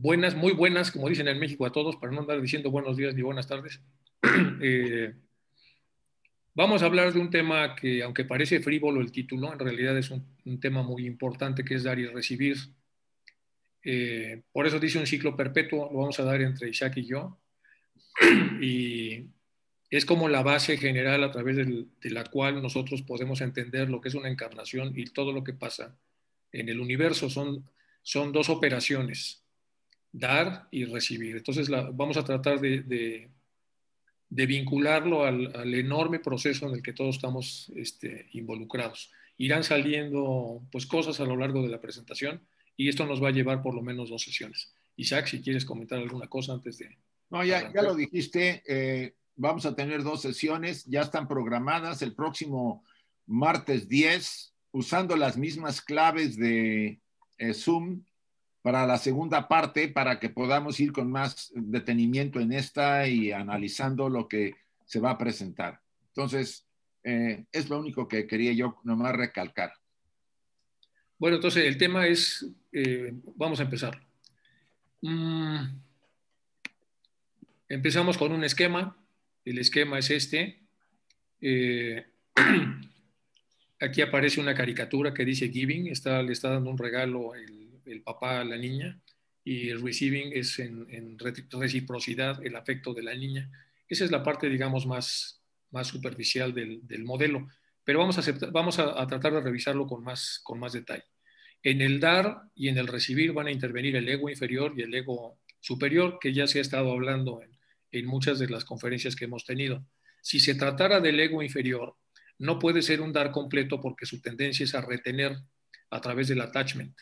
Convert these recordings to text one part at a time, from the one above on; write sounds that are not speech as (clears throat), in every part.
buenas, muy buenas, como dicen en México a todos, para no andar diciendo buenos días ni buenas tardes. (clears throat) Eh, vamos a hablar de un tema que, aunque parece frívolo el título, en realidad es un, tema muy importante que es dar y recibir. Eh, por eso dice un ciclo perpetuo, lo vamos a dar entre Isaac y yo. (clears throat) Y es como la base general a través de la cual nosotros podemos entender lo que es una encarnación y todo lo que pasa en el universo. Son, son dos operaciones dar y recibir. Entonces vamos a tratar de, vincularlo al, enorme proceso en el que todos estamos este, involucrados. Irán saliendo pues cosas a lo largo de la presentación y esto nos va a llevar por lo menos dos sesiones. Isaac, si quieres comentar alguna cosa antes de... No, ya, ya lo dijiste, eh, vamos a tener dos sesiones, ya están programadas el próximo martes 10, usando las mismas claves de eh, Zoom, para la segunda parte, para que podamos ir con más detenimiento en esta y analizando lo que se va a presentar. Entonces, eh, es lo único que quería yo nomás recalcar. Bueno, entonces el tema es, eh, vamos a empezar. Mm, empezamos con un esquema. El esquema es este. Eh, (clears throat) aquí aparece una caricatura que dice Giving. Está, le está dando un regalo el el papá a la niña, y el receiving es en, reciprocidad el afecto de la niña. Esa es la parte, digamos, más, más superficial del, modelo, pero vamos, a, vamos a, tratar de revisarlo con más, con más detalle. En el dar y en el recibir van a intervenir el ego inferior y el ego superior, que ya se ha estado hablando en, en muchas de las conferencias que hemos tenido. Si se tratara del ego inferior, no puede ser un dar completo porque su tendencia es a retener a través del attachment.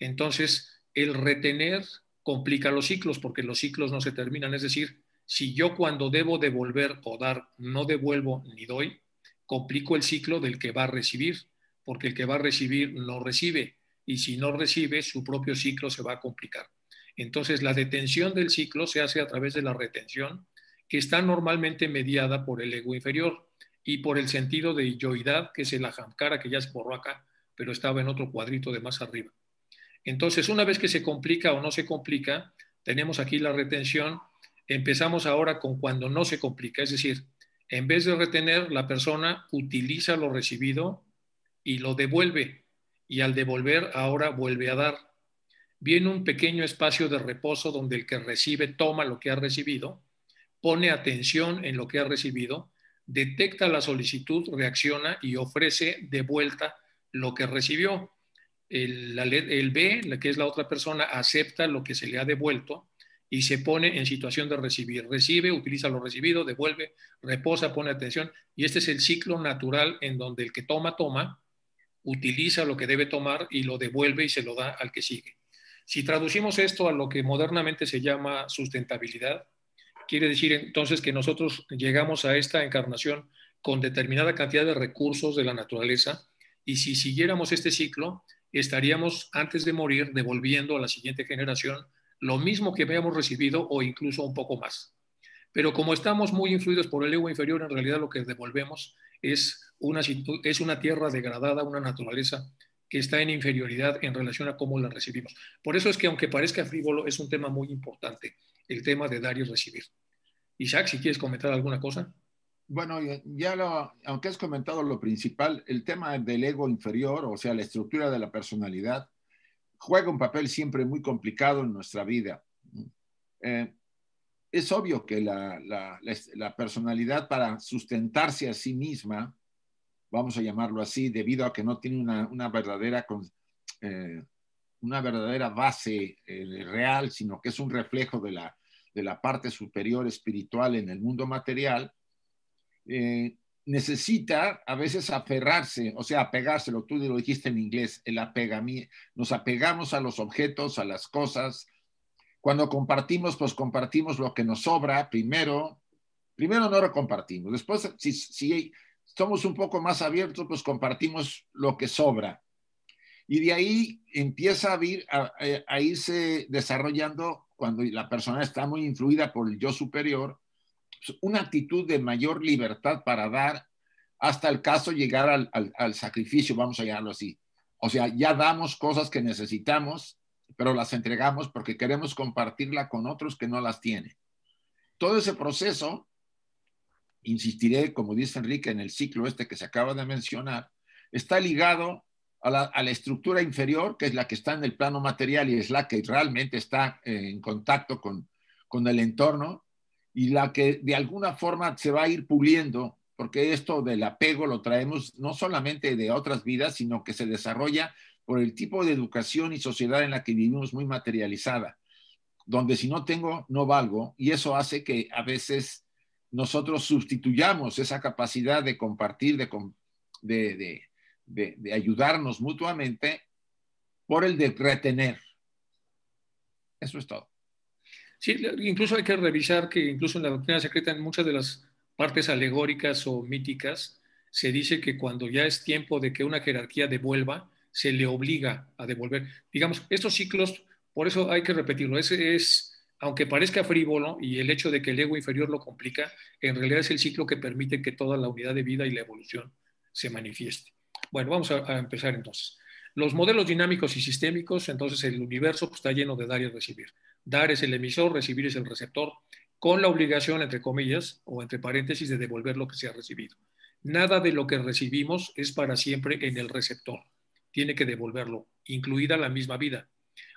Entonces, el retener complica los ciclos porque los ciclos no se terminan. Es decir, si yo cuando debo devolver o dar no devuelvo ni doy, complico el ciclo del que va a recibir, porque el que va a recibir no recibe y si no recibe su propio ciclo se va a complicar. Entonces, la detención del ciclo se hace a través de la retención, que está normalmente mediada por el ego inferior y por el sentido de yoidad, que es el ajamkara que ya es por acá, pero estaba en otro cuadrito de más arriba. Entonces, una vez que se complica o no se complica, tenemos aquí la retención, empezamos ahora con cuando no se complica, es decir, en vez de retener, la persona utiliza lo recibido y lo devuelve, y al devolver ahora vuelve a dar. Viene un pequeño espacio de reposo donde el que recibe toma lo que ha recibido, pone atención en lo que ha recibido, detecta la solicitud, reacciona y ofrece de vuelta lo que recibió el, el B, la que es la otra persona, acepta lo que se le ha devuelto y se pone en situación de recibir. Recibe, utiliza lo recibido, devuelve, reposa, pone atención. Y este es el ciclo natural en donde el que toma, toma, utiliza lo que debe tomar y lo devuelve y se lo da al que sigue. Si traducimos esto a lo que modernamente se llama sustentabilidad, quiere decir entonces que nosotros llegamos a esta encarnación con determinada cantidad de recursos de la naturaleza y si siguiéramos este ciclo, estaríamos antes de morir devolviendo a la siguiente generación lo mismo que habíamos recibido o incluso un poco más. Pero como estamos muy influidos por el ego inferior, en realidad lo que devolvemos es una, es una tierra degradada, una naturaleza que está en inferioridad en relación a cómo la recibimos. Por eso es que aunque parezca frívolo, es un tema muy importante, el tema de dar y recibir. Isaac, si quieres comentar alguna cosa. Bueno, ya lo, aunque has comentado lo principal, el tema del ego inferior, o sea, la estructura de la personalidad, juega un papel siempre muy complicado en nuestra vida. Eh, es obvio que la, personalidad para sustentarse a sí misma, vamos a llamarlo así, debido a que no tiene una, verdadera, eh, una verdadera base eh, real, sino que es un reflejo de la, de la parte superior espiritual en el mundo material, eh, necesita a veces aferrarse, o sea, apegárselo, tú lo dijiste en inglés, el nos apegamos a los objetos, a las cosas. Cuando compartimos, pues compartimos lo que nos sobra primero. Primero no lo compartimos, después si, si somos un poco más abiertos, pues compartimos lo que sobra. Y de ahí empieza a, ir, a irse desarrollando cuando la persona está muy influida por el yo superior, pues, una actitud de mayor libertad para dar hasta el caso llegar al, sacrificio, vamos a llamarlo así. O sea, ya damos cosas que necesitamos, pero las entregamos porque queremos compartirla con otros que no las tienen. Todo ese proceso, insistiré, como dice Enrique, en el ciclo este que se acaba de mencionar, está ligado a la, estructura inferior, que es la que está en el plano material y es la que realmente está eh, en contacto con, con el entorno, y la que de alguna forma se va a ir puliendo, porque esto del apego lo traemos no solamente de otras vidas, sino que se desarrolla por el tipo de educación y sociedad en la que vivimos muy materializada, donde si no tengo, no valgo, y eso hace que a veces nosotros sustituyamos esa capacidad de compartir, de, de, ayudarnos mutuamente por el de retener. Eso es todo. Sí, incluso hay que revisar que incluso en la doctrina secreta, en muchas de las partes alegóricas o míticas, se dice que cuando ya es tiempo de que una jerarquía devuelva, se le obliga a devolver. Digamos, estos ciclos, por eso hay que repetirlo, es, aunque parezca frívolo y el hecho de que el ego inferior lo complica, en realidad es el ciclo que permite que toda la unidad de vida y la evolución se manifieste. Bueno, vamos a, empezar entonces. Los modelos dinámicos y sistémicos, entonces el universo pues, está lleno de dar y recibir. Dar es el emisor, recibir es el receptor, con la obligación, entre comillas, o entre paréntesis, de devolver lo que se ha recibido. Nada de lo que recibimos es para siempre en el receptor. Tiene que devolverlo, incluida la misma vida.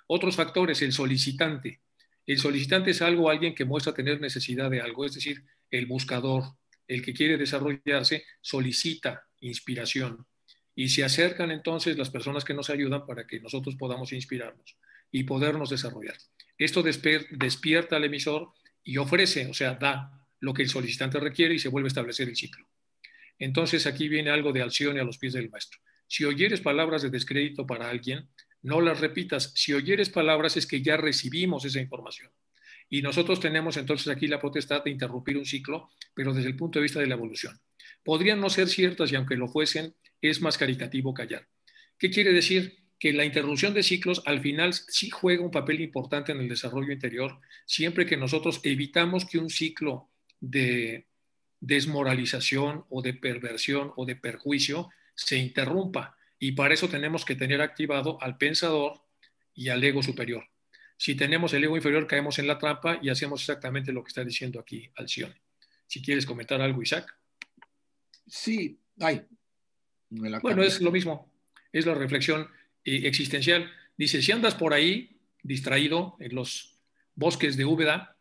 Otros factores, el solicitante. El solicitante es algo, alguien que muestra tener necesidad de algo, es decir, el buscador, el que quiere desarrollarse, solicita inspiración. Y se acercan entonces las personas que nos ayudan para que nosotros podamos inspirarnos y podernos desarrollar. Esto despierta al emisor y ofrece, o sea, da lo que el solicitante requiere y se vuelve a establecer el ciclo. Entonces aquí viene algo de y a los pies del maestro. Si oyeres palabras de descrédito para alguien, no las repitas. Si oyeres palabras es que ya recibimos esa información. Y nosotros tenemos entonces aquí la potestad de interrumpir un ciclo, pero desde el punto de vista de la evolución. Podrían no ser ciertas y aunque lo fuesen, es más caritativo callar. ¿Qué quiere decir? que la interrupción de ciclos al final sí juega un papel importante en el desarrollo interior, siempre que nosotros evitamos que un ciclo de desmoralización o de perversión o de perjuicio se interrumpa. Y para eso tenemos que tener activado al pensador y al ego superior. Si tenemos el ego inferior, caemos en la trampa y hacemos exactamente lo que está diciendo aquí Alcione. Si quieres comentar algo, Isaac. Sí, hay. bueno, es lo mismo. Es la reflexión eh, existencial. Dice, si andas por ahí distraído en los bosques de Úbeda,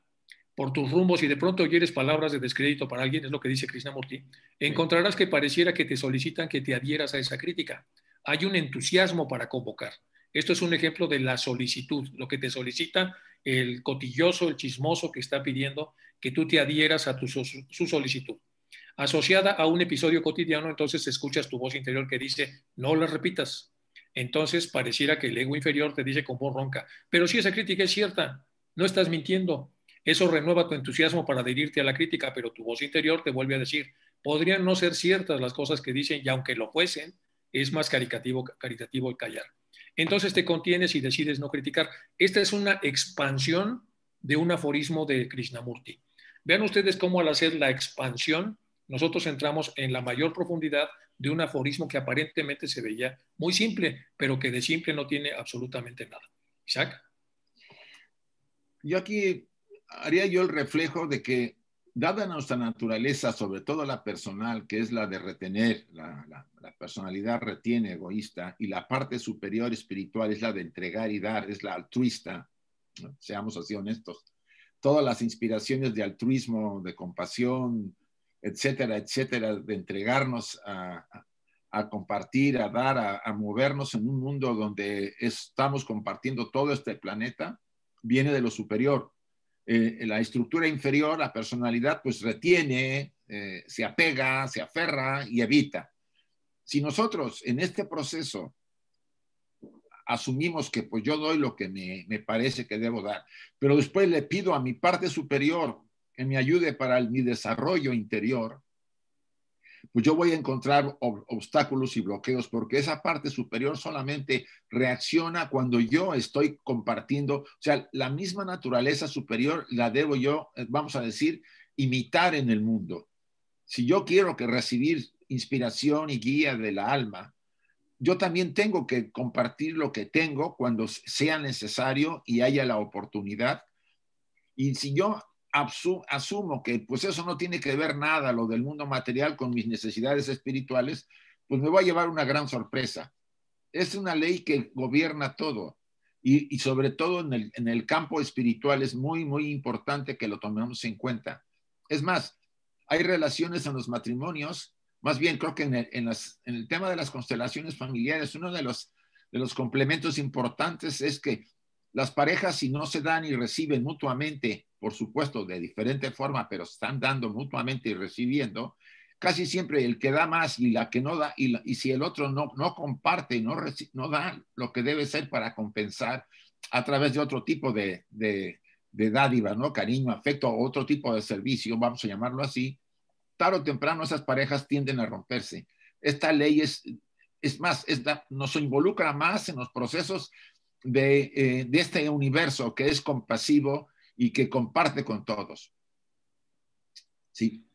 por tus rumbos y de pronto oyes palabras de descrédito para alguien, es lo que dice Krishnamurti, encontrarás que pareciera que te solicitan que te adhieras a esa crítica. Hay un entusiasmo para convocar. Esto es un ejemplo de la solicitud, lo que te solicita el cotilloso, el chismoso que está pidiendo que tú te adhieras a su solicitud. Asociada a un episodio cotidiano, entonces escuchas tu voz interior que dice, no la repitas, entonces pareciera que el ego inferior te dice con voz ronca, pero si esa crítica es cierta, no estás mintiendo. Eso renueva tu entusiasmo para adherirte a la crítica, pero tu voz interior te vuelve a decir, podrían no ser ciertas las cosas que dicen y aunque lo fuesen, es más caritativo, el callar. Entonces te contienes y decides no criticar. Esta es una expansión de un aforismo de Krishnamurti. Vean ustedes cómo al hacer la expansión nosotros entramos en la mayor profundidad de un aforismo que aparentemente se veía muy simple, pero que de simple no tiene absolutamente nada. Isaac. Yo aquí haría yo el reflejo de que, dada nuestra naturaleza, sobre todo la personal, que es la de retener, la, personalidad retiene egoísta, y la parte superior espiritual es la de entregar y dar, es la altruista, seamos así honestos. Todas las inspiraciones de altruismo, de compasión, etcétera, etcétera, de entregarnos a, compartir, a dar, a, movernos en un mundo donde estamos compartiendo todo este planeta, viene de lo superior. Eh, la estructura inferior, la personalidad, pues retiene, eh, se apega, se aferra y evita. Si nosotros en este proceso asumimos que pues yo doy lo que me, me parece que debo dar, pero después le pido a mi parte superior que me ayude para mi desarrollo interior, pues yo voy a encontrar obstáculos y bloqueos porque esa parte superior solamente reacciona cuando yo estoy compartiendo, o sea, la misma naturaleza superior la debo yo, eh, vamos a decir, imitar en el mundo. Si yo quiero que recibir inspiración y guía de la alma, yo también tengo que compartir lo que tengo cuando sea necesario y haya la oportunidad. Y si yo asumo que pues eso no tiene que ver nada lo del mundo material con mis necesidades espirituales, pues me va a llevar una gran sorpresa. Es una ley que gobierna todo y, sobre todo en el, campo espiritual es muy, muy importante que lo tomemos en cuenta. Es más, hay relaciones en los matrimonios, más bien creo que en el, las, en el tema de las constelaciones familiares, uno de los, de los complementos importantes es que las parejas si no se dan y reciben mutuamente por supuesto, de diferente forma, pero están dando mutuamente y recibiendo, casi siempre el que da más y la que no da, y, si el otro no, comparte y no, da lo que debe ser para compensar a través de otro tipo de, dádiva, ¿no? Cariño, afecto, otro tipo de servicio, vamos a llamarlo así, tarde o temprano esas parejas tienden a romperse. Esta ley es, es más, es nos involucra más en los procesos de, eh, este universo que es compasivo y que comparte con todos. Sí.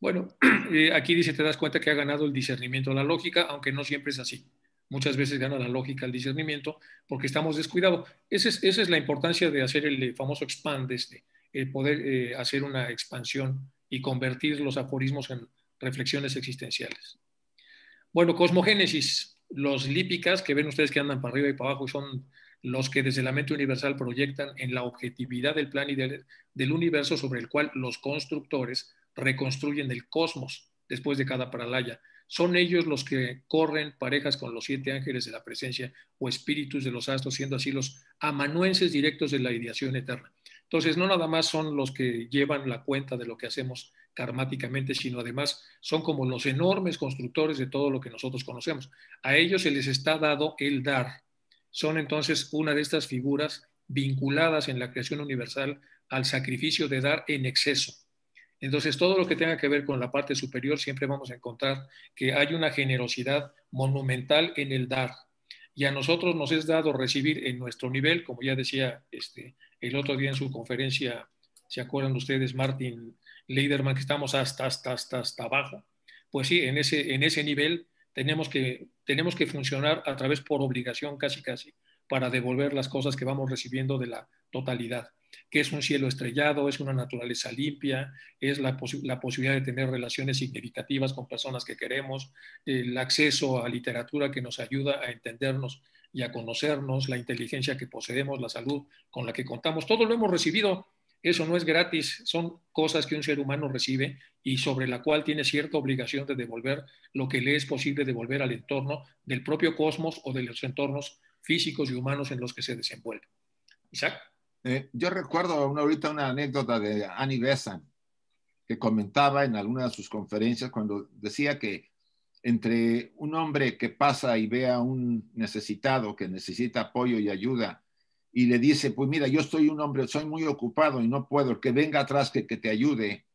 Bueno, (clears throat) eh, aquí dice, te das cuenta que ha ganado el discernimiento la lógica, aunque no siempre es así. Muchas veces gana la lógica el discernimiento porque estamos descuidados. Esa es, la importancia de hacer el famoso expand, este, el poder eh, hacer una expansión y convertir los aforismos en reflexiones existenciales. Bueno, cosmogénesis, los lípicas que ven ustedes que andan para arriba y para abajo y son los que desde la mente universal proyectan en la objetividad del plan y del, universo sobre el cual los constructores reconstruyen el cosmos después de cada paralaya. Son ellos los que corren parejas con los siete ángeles de la presencia o espíritus de los astros, siendo así los amanuenses directos de la ideación eterna. Entonces, no nada más son los que llevan la cuenta de lo que hacemos karmáticamente, sino además son como los enormes constructores de todo lo que nosotros conocemos. A ellos se les está dado el dar, son entonces una de estas figuras vinculadas en la creación universal al sacrificio de dar en exceso. Entonces, todo lo que tenga que ver con la parte superior, siempre vamos a encontrar que hay una generosidad monumental en el dar. Y a nosotros nos es dado recibir en nuestro nivel, como ya decía este, el otro día en su conferencia, ¿se acuerdan ustedes, Martin Lederman, que estamos hasta, hasta, hasta, hasta abajo? Pues sí, en ese, en ese nivel tenemos que tenemos que funcionar a través por obligación casi casi para devolver las cosas que vamos recibiendo de la totalidad, que es un cielo estrellado, es una naturaleza limpia, es la, posibilidad de tener relaciones significativas con personas que queremos, el acceso a literatura que nos ayuda a entendernos y a conocernos, la inteligencia que poseemos, la salud con la que contamos. Todo lo hemos recibido eso no es gratis, son cosas que un ser humano recibe y sobre la cual tiene cierta obligación de devolver lo que le es posible devolver al entorno del propio cosmos o de los entornos físicos y humanos en los que se desenvuelve. Isaac. Eh, yo recuerdo ahorita una anécdota de Annie Besant, que comentaba en alguna de sus conferencias cuando decía que entre un hombre que pasa y ve a un necesitado que necesita apoyo y ayuda y le dice, pues mira, yo soy un hombre, soy muy ocupado y no puedo, el que venga atrás que, te ayude.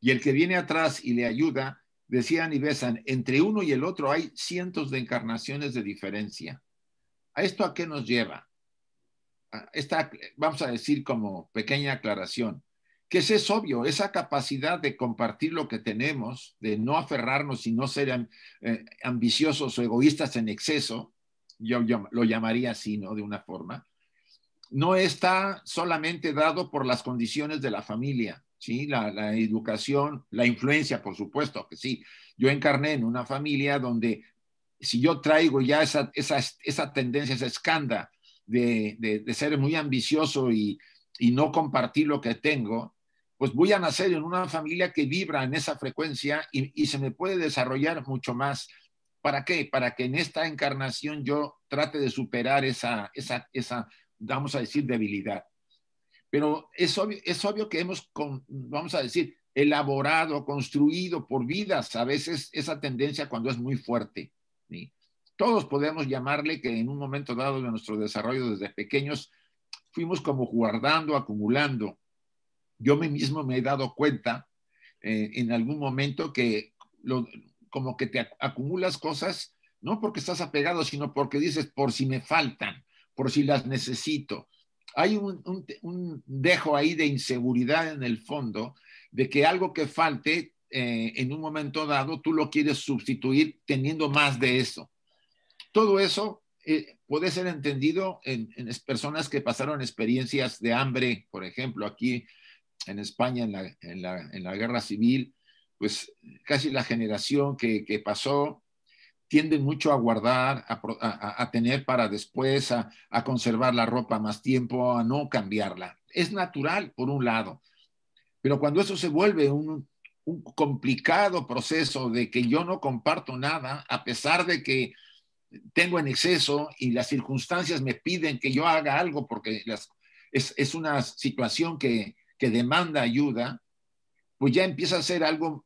Y el que viene atrás y le ayuda, decían y besan, entre uno y el otro hay cientos de encarnaciones de diferencia. ¿A esto a qué nos lleva? esta, vamos a decir como pequeña aclaración, que ese es obvio, esa capacidad de compartir lo que tenemos, de no aferrarnos y no ser eh, ambiciosos o egoístas en exceso, yo lo llamaría así, ¿no? De una forma, no está solamente dado por las condiciones de la familia, ¿sí? La, educación, la influencia, por supuesto que sí. Yo encarné en una familia donde si yo traigo ya esa, esa, tendencia, esa escanda de, de, ser muy ambicioso y, y no compartir lo que tengo, pues voy a nacer en una familia que vibra en esa frecuencia y, se me puede desarrollar mucho más. ¿Para qué? Para que en esta encarnación yo trate de superar esa, esa, esa, vamos a decir, debilidad. Pero es obvio, es obvio que hemos, vamos a decir, elaborado, construido por vidas a veces esa tendencia cuando es muy fuerte. Todos podemos llamarle que en un momento dado de nuestro desarrollo desde pequeños fuimos como guardando, acumulando. Yo mismo me he dado cuenta eh, en algún momento que como que te acumulas cosas, no porque estás apegado, sino porque dices, por si me faltan, por si las necesito. Hay un, dejo ahí de inseguridad en el fondo, de que algo que falte eh, en un momento dado, tú lo quieres sustituir teniendo más de eso. Todo eso eh, puede ser entendido en, en, personas que pasaron experiencias de hambre, por ejemplo, aquí en España en la, guerra civil, pues casi la generación que, que pasó tienden mucho a guardar, a, tener para después, a, conservar la ropa más tiempo, a no cambiarla. Es natural, por un lado, pero cuando eso se vuelve un, complicado proceso de que yo no comparto nada, a pesar de que tengo en exceso y las circunstancias me piden que yo haga algo porque es, una situación que, que demanda ayuda, pues ya empieza a ser algo,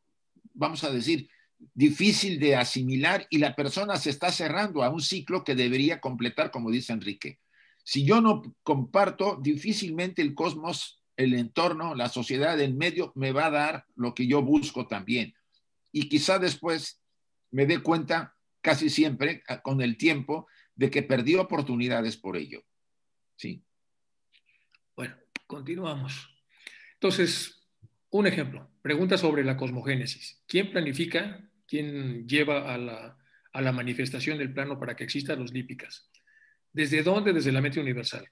vamos a decir, difícil de asimilar y la persona se está cerrando a un ciclo que debería completar, como dice Enrique. Si yo no comparto, difícilmente el cosmos, el entorno, la sociedad, el medio me va a dar lo que yo busco también. Y quizá después me dé cuenta casi siempre con el tiempo de que perdí oportunidades por ello. Sí. Bueno, continuamos. Entonces, un ejemplo, pregunta sobre la cosmogénesis. ¿Quién planifica ¿Quién lleva a la, manifestación del plano para que existan los lípicas. ¿Desde dónde? Desde la mente universal.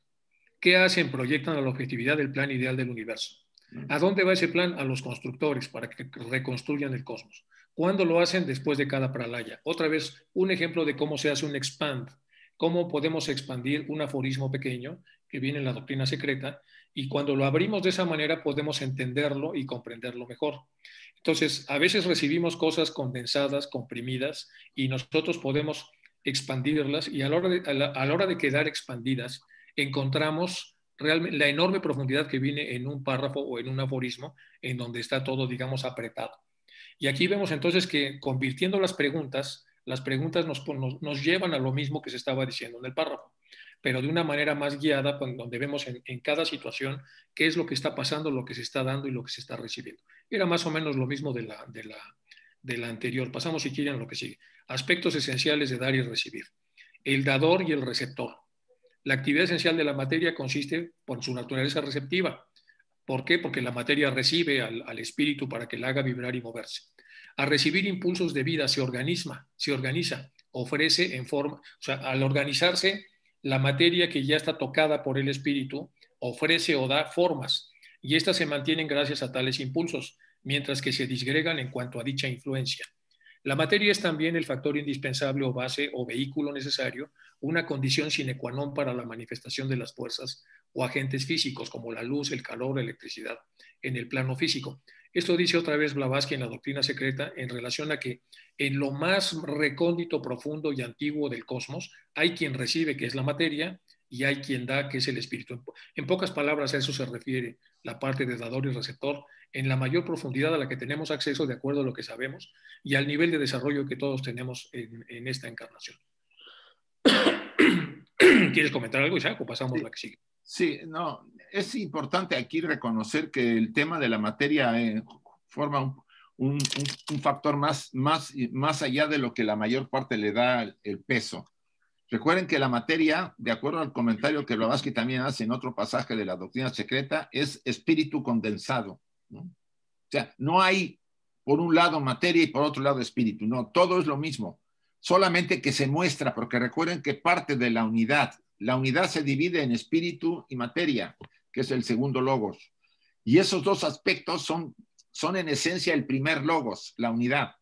¿Qué hacen? Proyectan a la objetividad del plan ideal del universo. Mm. ¿A dónde va ese plan? A los constructores para que reconstruyan el cosmos. ¿Cuándo lo hacen? Después de cada pralaya. Otra vez, un ejemplo de cómo se hace un expand. Cómo podemos expandir un aforismo pequeño que viene en la doctrina secreta y cuando lo abrimos de esa manera podemos entenderlo y comprenderlo mejor. Entonces, a veces recibimos cosas condensadas, comprimidas, y nosotros podemos expandirlas y a la hora de, a la, hora de quedar expandidas, encontramos realmente la enorme profundidad que viene en un párrafo o en un aforismo en donde está todo, digamos, apretado. Y aquí vemos entonces que convirtiendo las preguntas, las preguntas nos llevan a lo mismo que se estaba diciendo en el párrafo pero de una manera más guiada, donde vemos en, cada situación qué es lo que está pasando, lo que se está dando y lo que se está recibiendo. Era más o menos lo mismo de la, anterior. Pasamos, si quieren, a lo que sigue. Aspectos esenciales de dar y recibir. El dador y el receptor. La actividad esencial de la materia consiste por su naturaleza receptiva. ¿Por qué? Porque la materia recibe al, espíritu para que la haga vibrar y moverse. A recibir impulsos de vida se se organiza, ofrece en forma, o sea, al organizarse la materia que ya está tocada por el espíritu ofrece o da formas, y éstas se mantienen gracias a tales impulsos, mientras que se disgregan en cuanto a dicha influencia. La materia es también el factor indispensable o base o vehículo necesario, una condición sine qua non para la manifestación de las fuerzas o agentes físicos como la luz, el calor, la electricidad en el plano físico. Esto dice otra vez Blavatsky en la doctrina secreta en relación a que en lo más recóndito, profundo y antiguo del cosmos hay quien recibe, que es la materia, y hay quien da, que es el espíritu. En pocas palabras, a eso se refiere la parte de dador y receptor, en la mayor profundidad a la que tenemos acceso de acuerdo a lo que sabemos y al nivel de desarrollo que todos tenemos en, esta encarnación. (coughs) ¿Quieres comentar algo, Isaac, o pasamos a la que sigue? Sí, no, es importante aquí reconocer que el tema de la materia eh, forma un, factor más, más, más allá de lo que la mayor parte le da el peso. Recuerden que la materia, de acuerdo al comentario que Blavatsky también hace en otro pasaje de la doctrina secreta, es espíritu condensado. O sea, no hay por un lado materia y por otro lado espíritu. No, todo es lo mismo. Solamente que se muestra, porque recuerden que parte de la unidad la unidad se divide en espíritu y materia, que es el segundo logos. Y esos dos aspectos son, son en esencia el primer logos, la unidad,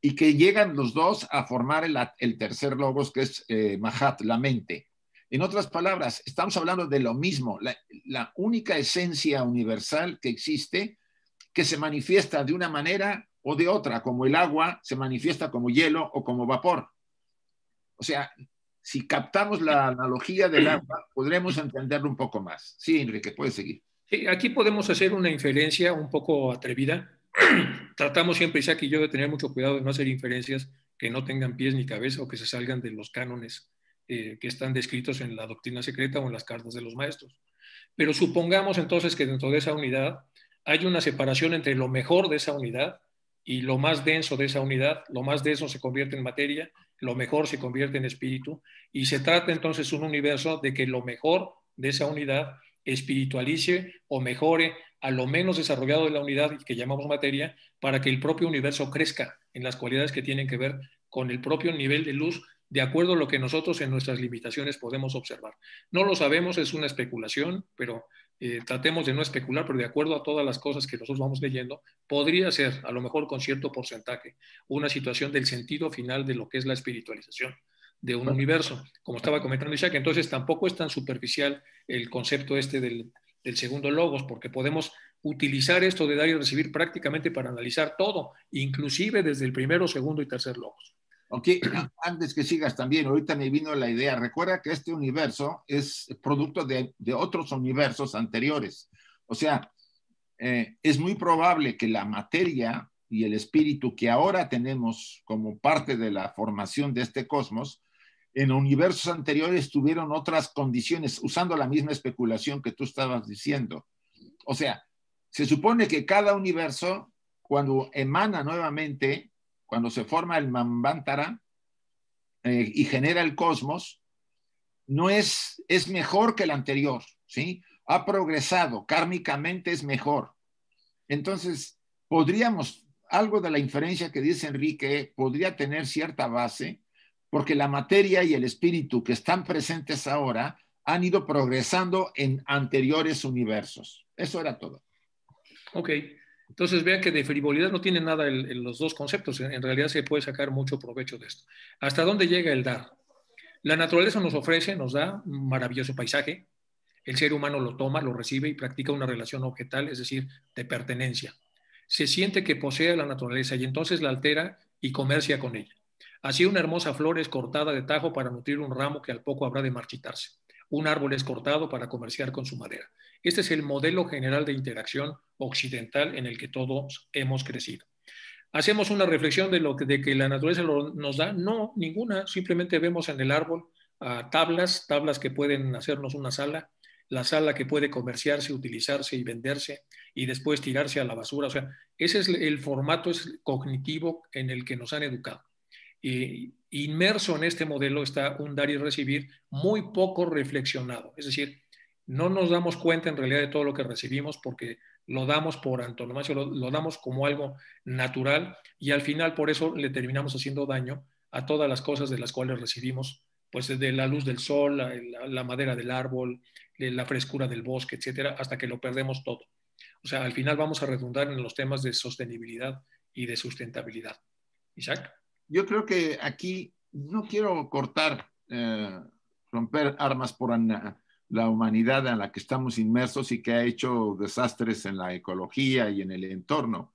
y que llegan los dos a formar el, tercer logos, que es eh, Mahat, la mente. En otras palabras, estamos hablando de lo mismo, la, la única esencia universal que existe, que se manifiesta de una manera o de otra, como el agua se manifiesta como hielo o como vapor. O sea, si captamos la analogía del agua, podremos entenderlo un poco más. Sí, Enrique, puedes seguir. aquí podemos hacer una inferencia un poco atrevida. (clears throat) Tratamos siempre, Isaac y yo, de tener mucho cuidado de no hacer inferencias que no tengan pies ni cabeza o que se salgan de los cánones eh, que están descritos en la doctrina secreta o en las cartas de los maestros. Pero supongamos entonces que dentro de esa unidad hay una separación entre lo mejor de esa unidad y lo más denso de esa unidad. Lo más denso se convierte en materia lo mejor se convierte en espíritu y se trata entonces un universo de que lo mejor de esa unidad espiritualice o mejore a lo menos desarrollado de la unidad que llamamos materia para que el propio universo crezca en las cualidades que tienen que ver con el propio nivel de luz de acuerdo a lo que nosotros en nuestras limitaciones podemos observar. No lo sabemos, es una especulación, pero eh, tratemos de no especular, pero de acuerdo a todas las cosas que nosotros vamos leyendo, podría ser, a lo mejor con cierto porcentaje, una situación del sentido final de lo que es la espiritualización de un universo, como estaba comentando Isaac. Entonces tampoco es tan superficial el concepto este del, del segundo logos, porque podemos utilizar esto de dar y recibir prácticamente para analizar todo, inclusive desde el primero, segundo y tercer logos. (clears throat) antes que sigas también, ahorita me vino la idea, recuerda que este universo es producto de, otros universos anteriores. O sea, eh, es muy probable que la materia y el espíritu que ahora tenemos como parte de la formación de este cosmos, en universos anteriores tuvieron otras condiciones, usando la misma especulación que tú estabas diciendo. O sea, se supone que cada universo, cuando emana nuevamente, cuando se forma el Mambantara eh, y genera el cosmos, no es, es mejor que el anterior, ¿sí? Ha progresado, kármicamente es mejor. Entonces, podríamos, algo de la inferencia que dice Enrique podría tener cierta base, porque la materia y el espíritu que están presentes ahora han ido progresando en anteriores universos. Eso era todo. Ok, entonces vean que de frivolidad no tiene nada los dos conceptos, en, realidad se puede sacar mucho provecho de esto. ¿Hasta dónde llega el dar? La naturaleza nos ofrece, nos da un maravilloso paisaje, el ser humano lo toma, lo recibe y practica una relación objetal, es decir, de pertenencia. Se siente que posee la naturaleza y entonces la altera y comercia con ella. Así una hermosa flor es cortada de tajo para nutrir un ramo que al poco habrá de marchitarse un árbol es cortado para comerciar con su madera. Este es el modelo general de interacción occidental en el que todos hemos crecido. ¿Hacemos una reflexión de, lo que, de que la naturaleza nos da? No, ninguna. Simplemente vemos en el árbol ah, tablas, tablas que pueden hacernos una sala, la sala que puede comerciarse, utilizarse y venderse y después tirarse a la basura. O sea, ese es el formato cognitivo en el que nos han educado. Y inmerso en este modelo está un dar y recibir muy poco reflexionado. Es decir, no nos damos cuenta en realidad de todo lo que recibimos porque lo damos por antonomasia, lo, damos como algo natural y al final por eso le terminamos haciendo daño a todas las cosas de las cuales recibimos, pues desde la luz del sol, la, la madera del árbol, la frescura del bosque, etcétera, hasta que lo perdemos todo. O sea, al final vamos a redundar en los temas de sostenibilidad y de sustentabilidad. Isaac yo creo que aquí no quiero cortar, eh, romper armas por la humanidad en la que estamos inmersos y que ha hecho desastres en la ecología y en el entorno.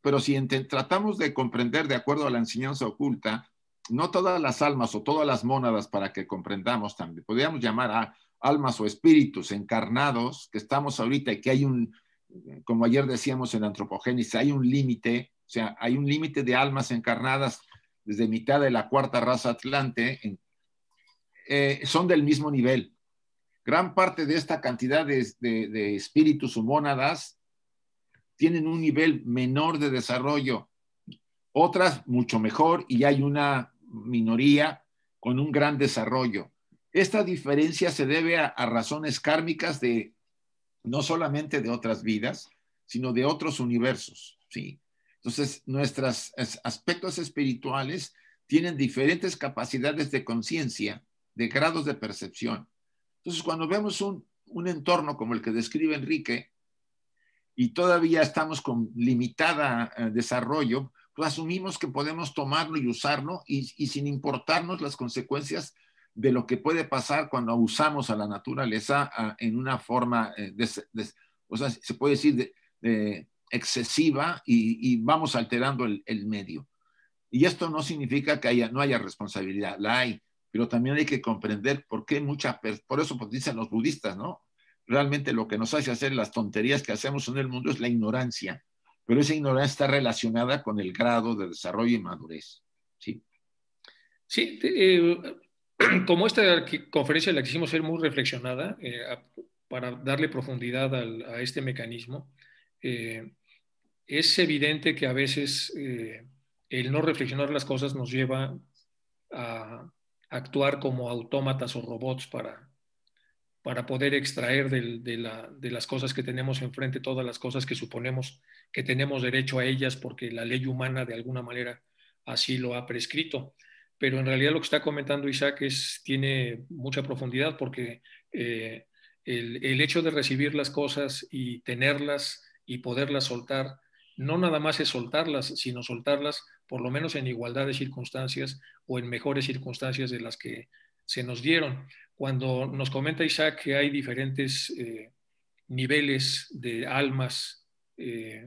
Pero si tratamos de comprender de acuerdo a la enseñanza oculta, no todas las almas o todas las mónadas para que comprendamos también, podríamos llamar a almas o espíritus encarnados que estamos ahorita y que hay un, como ayer decíamos en antropogénesis, hay un límite o sea, hay un límite de almas encarnadas desde mitad de la cuarta raza atlante, eh, son del mismo nivel. Gran parte de esta cantidad de, espíritus o mónadas tienen un nivel menor de desarrollo, otras mucho mejor y hay una minoría con un gran desarrollo. Esta diferencia se debe a, a, razones kármicas de no solamente de otras vidas, sino de otros universos, ¿sí? Entonces, nuestros aspectos espirituales tienen diferentes capacidades de conciencia, de grados de percepción. Entonces, cuando vemos un, entorno como el que describe Enrique y todavía estamos con limitada eh, desarrollo, pues asumimos que podemos tomarlo y usarlo y, sin importarnos las consecuencias de lo que puede pasar cuando usamos a la naturaleza en una forma, eh, o sea, se puede decir, de, excesiva y, vamos alterando el, medio. Y esto no significa que haya, no haya responsabilidad, la hay, pero también hay que comprender por qué mucha, por eso pues, dicen los budistas, ¿no? Realmente lo que nos hace hacer las tonterías que hacemos en el mundo es la ignorancia, pero esa ignorancia está relacionada con el grado de desarrollo y madurez, ¿sí? Sí, eh, (clears throat) como esta conferencia la quisimos ser muy reflexionada eh, para darle profundidad a este mecanismo, eh, es evidente que a veces eh, el no reflexionar las cosas nos lleva a actuar como autómatas o robots para, para poder extraer de, la, de, las cosas que tenemos enfrente todas las cosas que suponemos que tenemos derecho a ellas porque la ley humana de alguna manera así lo ha prescrito. Pero en realidad lo que está comentando Isaac es, tiene mucha profundidad porque eh, el, el, hecho de recibir las cosas y tenerlas y poderlas soltar, no nada más es soltarlas, sino soltarlas por lo menos en igualdad de circunstancias o en mejores circunstancias de las que se nos dieron. Cuando nos comenta Isaac que hay diferentes eh, niveles de almas eh,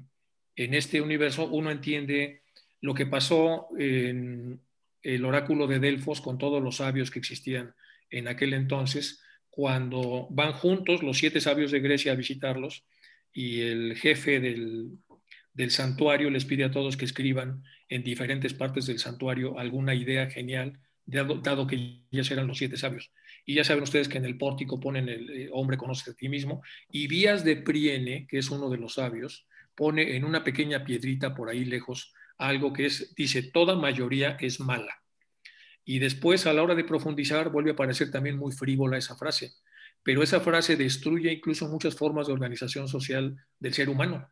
en este universo, uno entiende lo que pasó en el oráculo de Delfos con todos los sabios que existían en aquel entonces, cuando van juntos los siete sabios de Grecia a visitarlos y el jefe del, santuario les pide a todos que escriban en diferentes partes del santuario alguna idea genial, dado, que ya serán los siete sabios. Y ya saben ustedes que en el pórtico ponen el eh, hombre conoce a ti mismo, y Vías de Priene, que es uno de los sabios, pone en una pequeña piedrita por ahí lejos algo que es, dice, toda mayoría es mala. Y después, a la hora de profundizar, vuelve a parecer también muy frívola esa frase pero esa frase destruye incluso muchas formas de organización social del ser humano.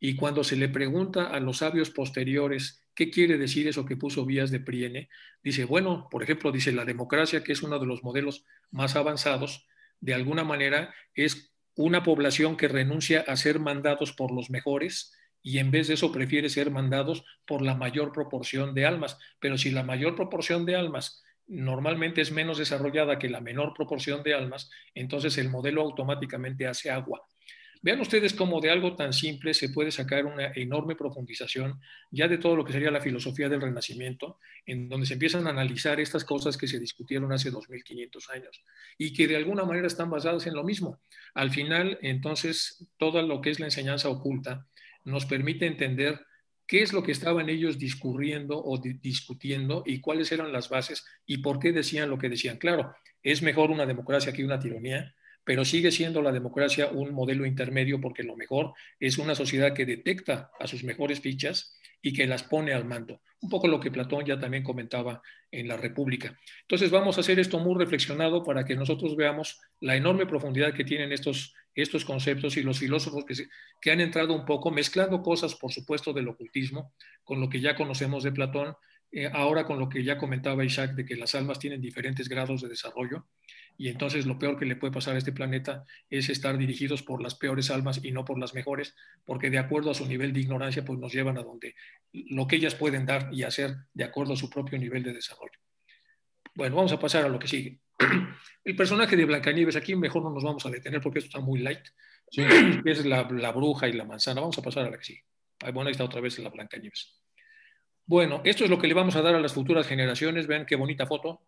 Y cuando se le pregunta a los sabios posteriores qué quiere decir eso que puso Vías de Priene, dice, bueno, por ejemplo, dice la democracia, que es uno de los modelos más avanzados, de alguna manera es una población que renuncia a ser mandados por los mejores y en vez de eso prefiere ser mandados por la mayor proporción de almas. Pero si la mayor proporción de almas normalmente es menos desarrollada que la menor proporción de almas, entonces el modelo automáticamente hace agua. Vean ustedes cómo de algo tan simple se puede sacar una enorme profundización ya de todo lo que sería la filosofía del Renacimiento, en donde se empiezan a analizar estas cosas que se discutieron hace 2500 años y que de alguna manera están basadas en lo mismo. Al final, entonces, todo lo que es la enseñanza oculta nos permite entender qué es lo que estaban ellos discurriendo o discutiendo y cuáles eran las bases y por qué decían lo que decían. Claro, es mejor una democracia que una tiranía, pero sigue siendo la democracia un modelo intermedio porque lo mejor es una sociedad que detecta a sus mejores fichas y que las pone al mando. Un poco lo que Platón ya también comentaba en la República. Entonces vamos a hacer esto muy reflexionado para que nosotros veamos la enorme profundidad que tienen estos estos conceptos y los filósofos que, han entrado un poco mezclando cosas, por supuesto, del ocultismo con lo que ya conocemos de Platón, eh, ahora con lo que ya comentaba Isaac de que las almas tienen diferentes grados de desarrollo y entonces lo peor que le puede pasar a este planeta es estar dirigidos por las peores almas y no por las mejores, porque de acuerdo a su nivel de ignorancia, pues nos llevan a donde lo que ellas pueden dar y hacer de acuerdo a su propio nivel de desarrollo. Bueno, vamos a pasar a lo que sigue. (clears throat) el personaje de Blancanieves, aquí mejor no nos vamos a detener porque esto está muy light. (clears throat) Es la, bruja y la manzana. Vamos a pasar a la que sí Bueno, ahí está otra vez la Blancanieves. Bueno, esto es lo que le vamos a dar a las futuras generaciones. Vean qué bonita foto.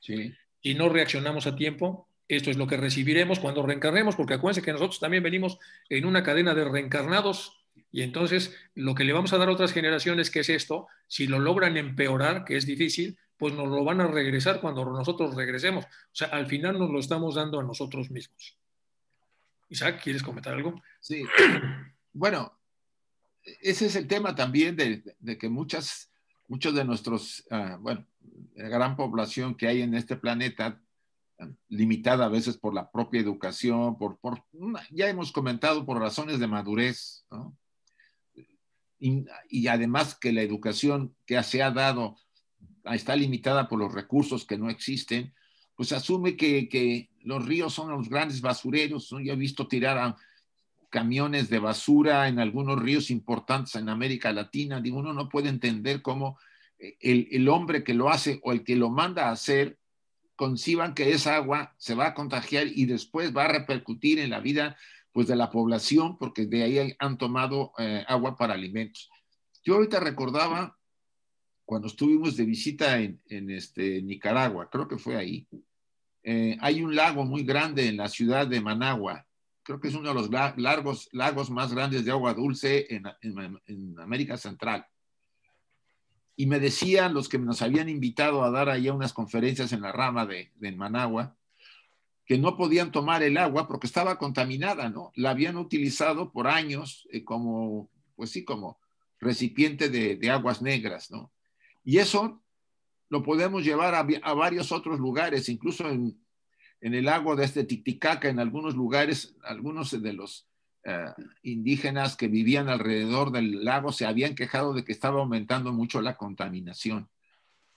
Sí. Y no reaccionamos a tiempo. Esto es lo que recibiremos cuando reencarnemos, porque acuérdense que nosotros también venimos en una cadena de reencarnados. Y entonces, lo que le vamos a dar a otras generaciones, que es esto, si lo logran empeorar, que es difícil, pues nos lo van a regresar cuando nosotros regresemos. O sea, al final nos lo estamos dando a nosotros mismos. Isaac, ¿quieres comentar algo? Sí. (clears throat) Bueno, ese es el tema también de, que muchas, muchos de nuestros, ah, bueno, la gran población que hay en este planeta, limitada a veces por la propia educación, por, ya hemos comentado, por razones de madurez, ¿no? y, y además que la educación que se ha dado está limitada por los recursos que no existen, pues asume que, los ríos son los grandes basureros. Yo he visto tirar a camiones de basura en algunos ríos importantes en América Latina. Digo, uno no puede entender cómo eh, el, hombre que lo hace o el que lo manda a hacer conciban que esa agua se va a contagiar y después va a repercutir en la vida pues de la población porque de ahí han tomado eh, agua para alimentos. Yo ahorita recordaba cuando estuvimos de visita en, este, Nicaragua, creo que fue ahí, eh, hay un lago muy grande en la ciudad de Managua. Creo que es uno de los largos, lagos más grandes de agua dulce en, América Central. Y me decían los que nos habían invitado a dar allá unas conferencias en la rama de, Managua, que no podían tomar el agua porque estaba contaminada, ¿no? La habían utilizado por años eh, como, pues sí, como recipiente de, aguas negras, ¿no? Y eso lo podemos llevar a, varios otros lugares, incluso en, el lago de este Titicaca, en algunos lugares, algunos de los eh, indígenas que vivían alrededor del lago se habían quejado de que estaba aumentando mucho la contaminación.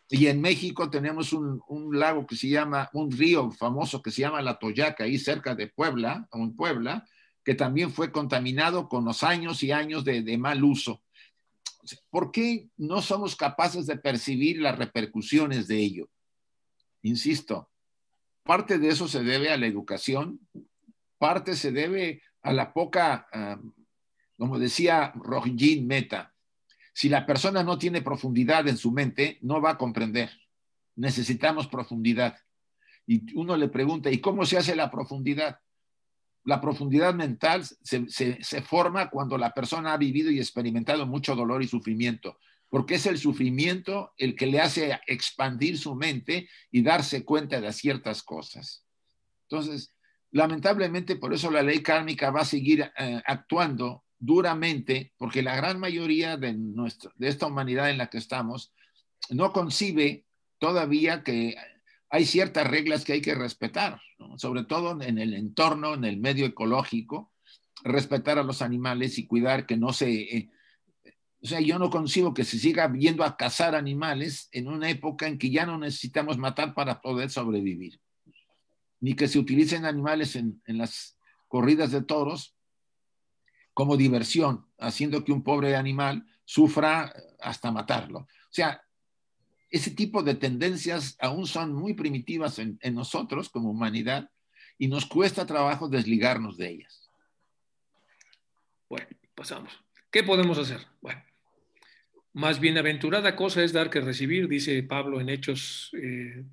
Y en México tenemos un, lago que se llama, un río famoso que se llama La Toyaca, ahí cerca de Puebla, en Puebla, que también fue contaminado con los años y años de mal uso. ¿Por qué no somos capaces de percibir las repercusiones de ello? Insisto, parte de eso se debe a la educación, parte se debe a la poca, como decía Rojin Meta, si la persona no tiene profundidad en su mente, no va a comprender. Necesitamos profundidad. Y uno le pregunta, ¿y cómo se hace la profundidad? La profundidad mental se, forma cuando la persona ha vivido y experimentado mucho dolor y sufrimiento, porque es el sufrimiento el que le hace expandir su mente y darse cuenta de ciertas cosas. Entonces, lamentablemente, por eso la ley kármica va a seguir eh, actuando duramente, porque la gran mayoría de, de esta humanidad en la que estamos no concibe todavía que hay ciertas reglas que hay que respetar, sobre todo en el entorno, en el medio ecológico, respetar a los animales y cuidar que no se... Eh, o sea, yo no concibo que se siga viendo a cazar animales en una época en que ya no necesitamos matar para poder sobrevivir, ni que se utilicen animales en, en las corridas de toros como diversión, haciendo que un pobre animal sufra hasta matarlo. O sea, ese tipo de tendencias aún son muy primitivas en, nosotros como humanidad y nos cuesta trabajo desligarnos de ellas. Bueno, pasamos. ¿Qué podemos hacer? Bueno, más bienaventurada cosa es dar que recibir, dice Pablo en Hechos, eh,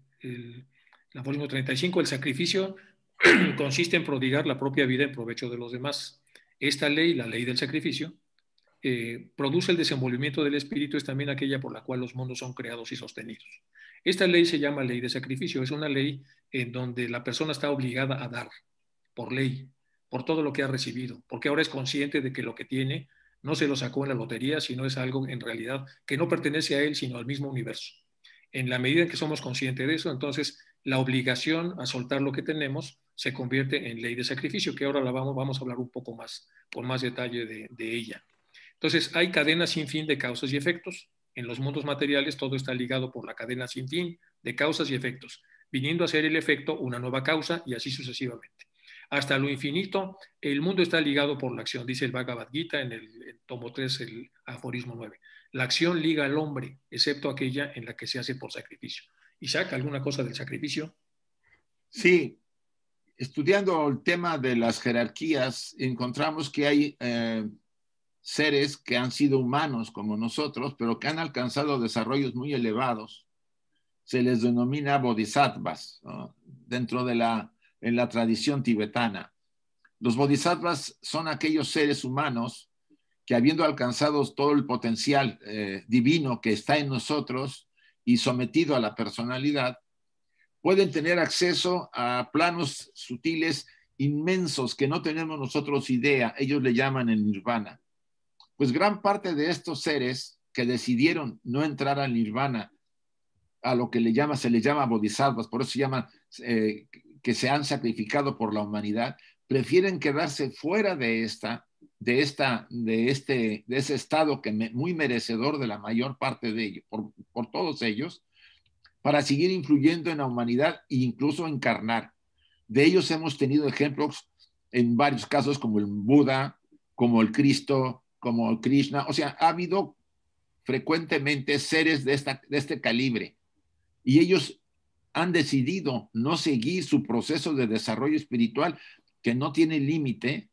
35, el sacrificio (clears throat) consiste en prodigar la propia vida en provecho de los demás. Esta ley, la ley del sacrificio, eh, produce el desenvolvimiento del espíritu es también aquella por la cual los mundos son creados y sostenidos. Esta ley se llama ley de sacrificio, es una ley en donde la persona está obligada a dar por ley, por todo lo que ha recibido, porque ahora es consciente de que lo que tiene no se lo sacó en la lotería, sino es algo en realidad que no pertenece a él, sino al mismo universo. En la medida en que somos conscientes de eso, entonces la obligación a soltar lo que tenemos se convierte en ley de sacrificio, que ahora la vamos, vamos a hablar un poco más, con más detalle de ella. Entonces, hay cadenas sin fin de causas y efectos. En los mundos materiales todo está ligado por la cadena sin fin de causas y efectos, viniendo a ser el efecto una nueva causa y así sucesivamente. Hasta lo infinito, el mundo está ligado por la acción, dice el Bhagavad Gita en el tomo 3, el aforismo 9. La acción liga al hombre, excepto aquella en la que se hace por sacrificio. Isaac, ¿alguna cosa del sacrificio? Sí, estudiando el tema de las jerarquías, encontramos que hay eh, seres que han sido humanos como nosotros, pero que han alcanzado desarrollos muy elevados, se les denomina bodhisattvas dentro de la, en la tradición tibetana. Los bodhisattvas son aquellos seres humanos que habiendo alcanzado todo el potencial eh, divino que está en nosotros y sometido a la personalidad, pueden tener acceso a planos sutiles inmensos que no tenemos nosotros idea. Ellos le llaman en nirvana pues gran parte de estos seres que decidieron no entrar al nirvana, a lo que se le llama bodhisattvas, por eso se llaman eh, que se han sacrificado por la humanidad, prefieren quedarse fuera de esta, de esta, de este, de ese estado que muy merecedor de la mayor parte de ellos, por, por todos ellos, para seguir influyendo en la humanidad e incluso encarnar. De ellos hemos tenido ejemplos en varios casos como el Buda, como el Cristo, como Krishna. O sea, ha habido frecuentemente seres de, este calibre y ellos han decidido no seguir su proceso de desarrollo espiritual que no tiene límite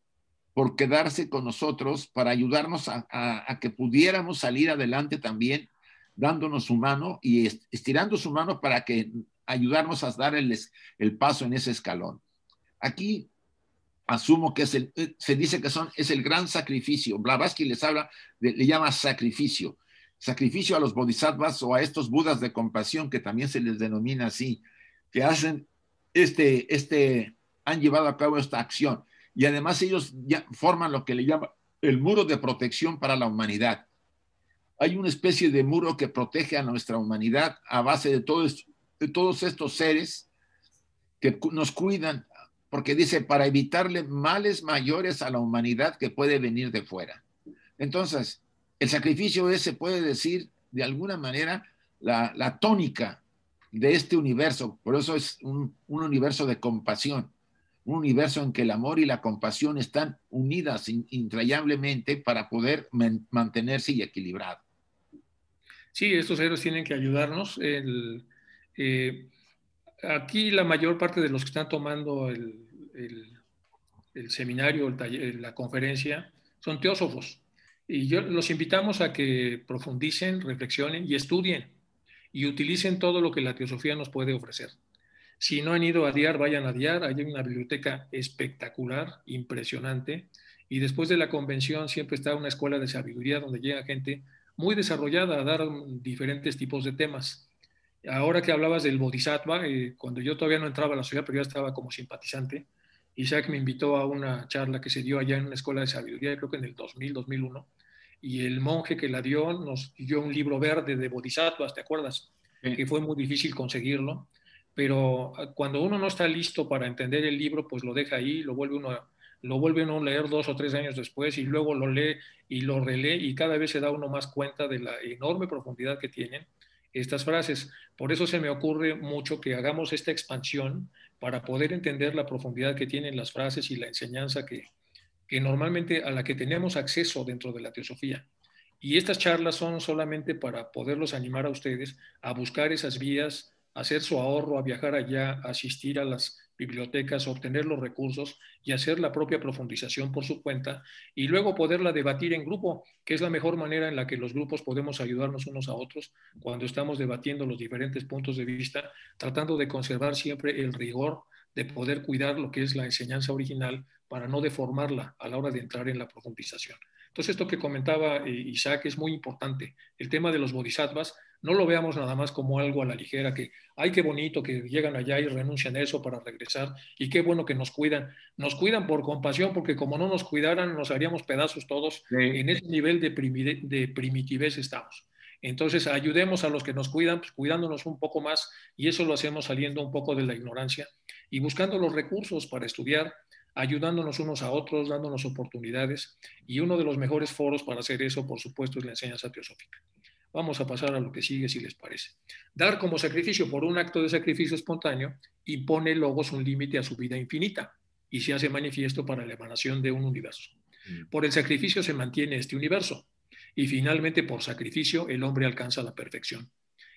por quedarse con nosotros para ayudarnos a, que pudiéramos salir adelante también, dándonos su mano y estirando su mano para que ayudarnos a dar el, el paso en ese escalón. Aquí asumo que es el, eh, se dice que son, es el gran sacrificio. Blavatsky les habla, le llama sacrificio. Sacrificio a los bodhisattvas o a estos budas de compasión, que también se les denomina así, que hacen este, este, han llevado a cabo esta acción. Y además ellos ya forman lo que le llama el muro de protección para la humanidad. Hay una especie de muro que protege a nuestra humanidad a base de, de todos estos seres que nos cuidan, porque dice, para evitarle males mayores a la humanidad que puede venir de fuera. Entonces, el sacrificio es, se puede decir, de alguna manera, la, tónica de este universo. Por eso es un, universo de compasión, un universo en que el amor y la compasión están unidas intrayablemente para poder mantenerse y equilibrado. Sí, estos seres tienen que ayudarnos. Eh, aquí la mayor parte de los que están tomando el, el, seminario, el taller, la conferencia, son teósofos. Y yo, los invitamos a que profundicen, reflexionen y estudien y utilicen todo lo que la teosofía nos puede ofrecer. Si no han ido a DIAR, vayan a DIAR. Hay una biblioteca espectacular, impresionante. Y después de la convención siempre está una escuela de sabiduría donde llega gente muy desarrollada a dar diferentes tipos de temas. Ahora que hablabas del bodhisattva, eh, cuando yo todavía no entraba a la sociedad, pero ya estaba como simpatizante, Isaac me invitó a una charla que se dio allá en una escuela de sabiduría, creo que en el 2000, 2001, y el monje que la dio nos dio un libro verde de bodhisattvas, ¿te acuerdas? Que fue muy difícil conseguirlo, pero ah, cuando uno no está listo para entender el libro, pues lo deja ahí, lo vuelve uno a, lo vuelve uno a leer dos o tres años después y luego lo lee y lo relee y cada vez se da uno más cuenta de la enorme profundidad que tienen estas frases. Por eso se me ocurre mucho que hagamos esta expansión para poder entender la profundidad que tienen las frases y la enseñanza que, normalmente a la que tenemos acceso dentro de la teosofía. Y estas charlas son solamente para poderlos animar a ustedes a buscar esas vías, hacer su ahorro, a viajar allá, a asistir a las bibliotecas, obtener los recursos y hacer la propia profundización por su cuenta y luego poderla debatir en grupo, que es la mejor manera en la que los grupos podemos ayudarnos unos a otros cuando estamos debatiendo los diferentes puntos de vista, tratando de conservar siempre el rigor de poder cuidar lo que es la enseñanza original para no deformarla a la hora de entrar en la profundización. Entonces, esto que comentaba eh, Isaac es muy importante. El tema de los bodhisattvas no lo veamos nada más como algo a la ligera, que, ay, qué bonito que llegan allá y renuncian a eso para regresar, y qué bueno que nos cuidan. Nos cuidan por compasión, porque como no nos cuidaran, nos haríamos pedazos todos. En ese nivel de, de primitivez estamos. Entonces, ayudemos a los que nos cuidan, pues, cuidándonos un poco más, y eso lo hacemos saliendo un poco de la ignorancia y buscando los recursos para estudiar, ayudándonos unos a otros, dándonos oportunidades. Y uno de los mejores foros para hacer eso, por supuesto, es la enseñanza teosófica. Vamos a pasar a lo que sigue, si les parece. Dar como sacrificio por un acto de sacrificio espontáneo impone Logos un límite a su vida infinita y se hace manifiesto para la emanación de un universo. Mm. Por el sacrificio se mantiene este universo y finalmente por sacrificio el hombre alcanza la perfección.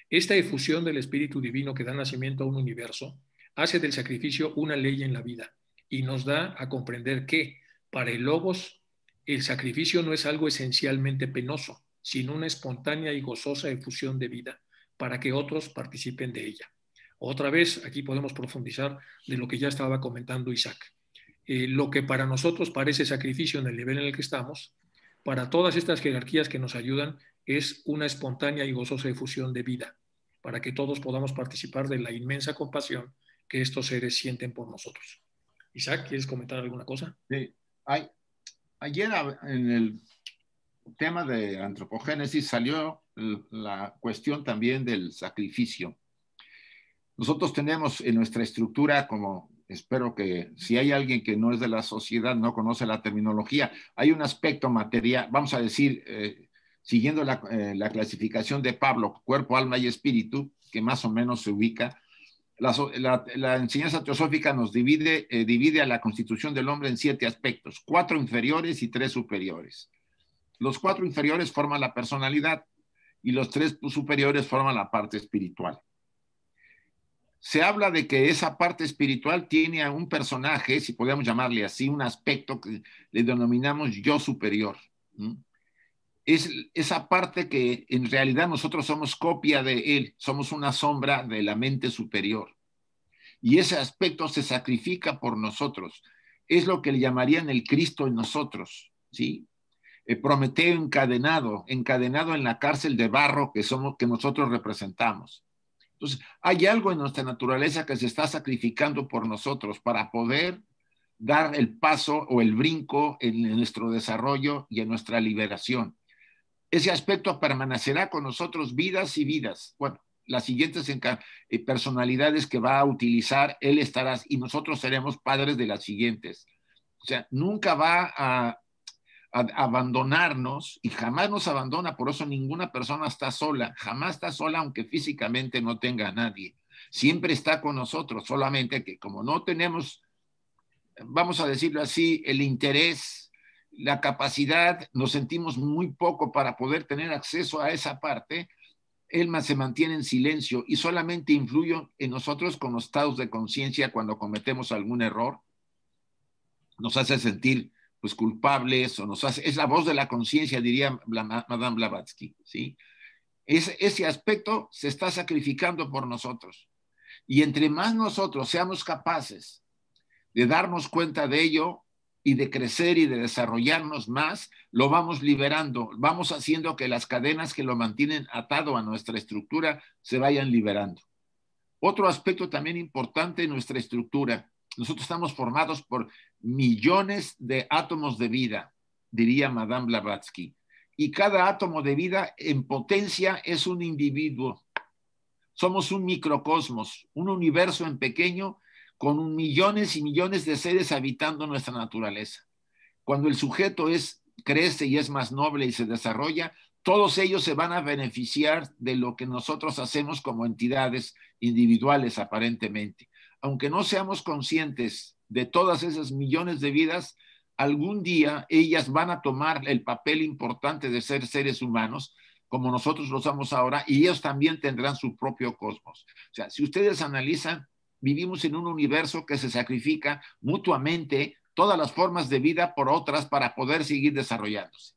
Esta efusión del Espíritu Divino que da nacimiento a un universo hace del sacrificio una ley en la vida y nos da a comprender que para el Logos el sacrificio no es algo esencialmente penoso, sino una espontánea y gozosa efusión de vida para que otros participen de ella. Otra vez, aquí podemos profundizar de lo que ya estaba comentando Isaac. Eh, lo que para nosotros parece sacrificio en el nivel en el que estamos, para todas estas jerarquías que nos ayudan es una espontánea y gozosa efusión de vida, para que todos podamos participar de la inmensa compasión que estos seres sienten por nosotros. Isaac, ¿quieres comentar alguna cosa? Sí. ayer en el tema de antropogénesis salió la cuestión también del sacrificio. Nosotros tenemos en nuestra estructura, como espero que si hay alguien que no es de la sociedad, no conoce la terminología, hay un aspecto material, vamos a decir, eh, siguiendo eh, la, clasificación de Pablo, cuerpo, alma y espíritu, que más o menos se ubica. La, enseñanza teosófica nos divide, eh, divide a la constitución del hombre en siete aspectos, cuatro inferiores y tres superiores. Los cuatro inferiores forman la personalidad y los tres superiores forman la parte espiritual. Se habla de que esa parte espiritual tiene a un personaje, si podemos llamarle así, un aspecto que le denominamos yo superior. Es esa parte que en realidad nosotros somos copia de él, somos una sombra de la mente superior. Y ese aspecto se sacrifica por nosotros. Es lo que le llamarían el Cristo en nosotros, ¿sí? Eh, Prometeo encadenado, encadenado en la cárcel de barro que somos, que nosotros representamos. Entonces, hay algo en nuestra naturaleza que se está sacrificando por nosotros para poder dar el paso o el brinco en nuestro desarrollo y en nuestra liberación. Ese aspecto permanecerá con nosotros vidas y vidas. Bueno, las siguientes eh, personalidades que va a utilizar, él estará y nosotros seremos padres de las siguientes. O sea, nunca va a, abandonarnos y jamás nos abandona, por eso ninguna persona está sola, jamás está sola aunque físicamente no tenga a nadie, siempre está con nosotros, solamente que como no tenemos, vamos a decirlo así, el interés, la capacidad, nos sentimos muy poco para poder tener acceso a esa parte, él se mantiene en silencio y solamente influye en nosotros con los estados de conciencia cuando cometemos algún error, nos hace sentir es pues, culpables o nos hace, es la voz de la conciencia, diría Madame Blavatsky, ¿sí? Ese, ese aspecto se está sacrificando por nosotros. Y entre más nosotros seamos capaces de darnos cuenta de ello y de crecer y de desarrollarnos más, lo vamos liberando, vamos haciendo que las cadenas que lo mantienen atado a nuestra estructura se vayan liberando. Otro aspecto también importante en nuestra estructura nosotros estamos formados por millones de átomos de vida, diría Madame Blavatsky. Y cada átomo de vida en potencia es un individuo. Somos un microcosmos, un universo en pequeño con millones y millones de seres habitando nuestra naturaleza. Cuando el sujeto es crece y es más noble y se desarrolla, todos ellos se van a beneficiar de lo que nosotros hacemos como entidades individuales aparentemente aunque no seamos conscientes de todas esas millones de vidas, algún día ellas van a tomar el papel importante de ser seres humanos como nosotros lo somos ahora y ellos también tendrán su propio cosmos. O sea, si ustedes analizan, vivimos en un universo que se sacrifica mutuamente todas las formas de vida por otras para poder seguir desarrollándose.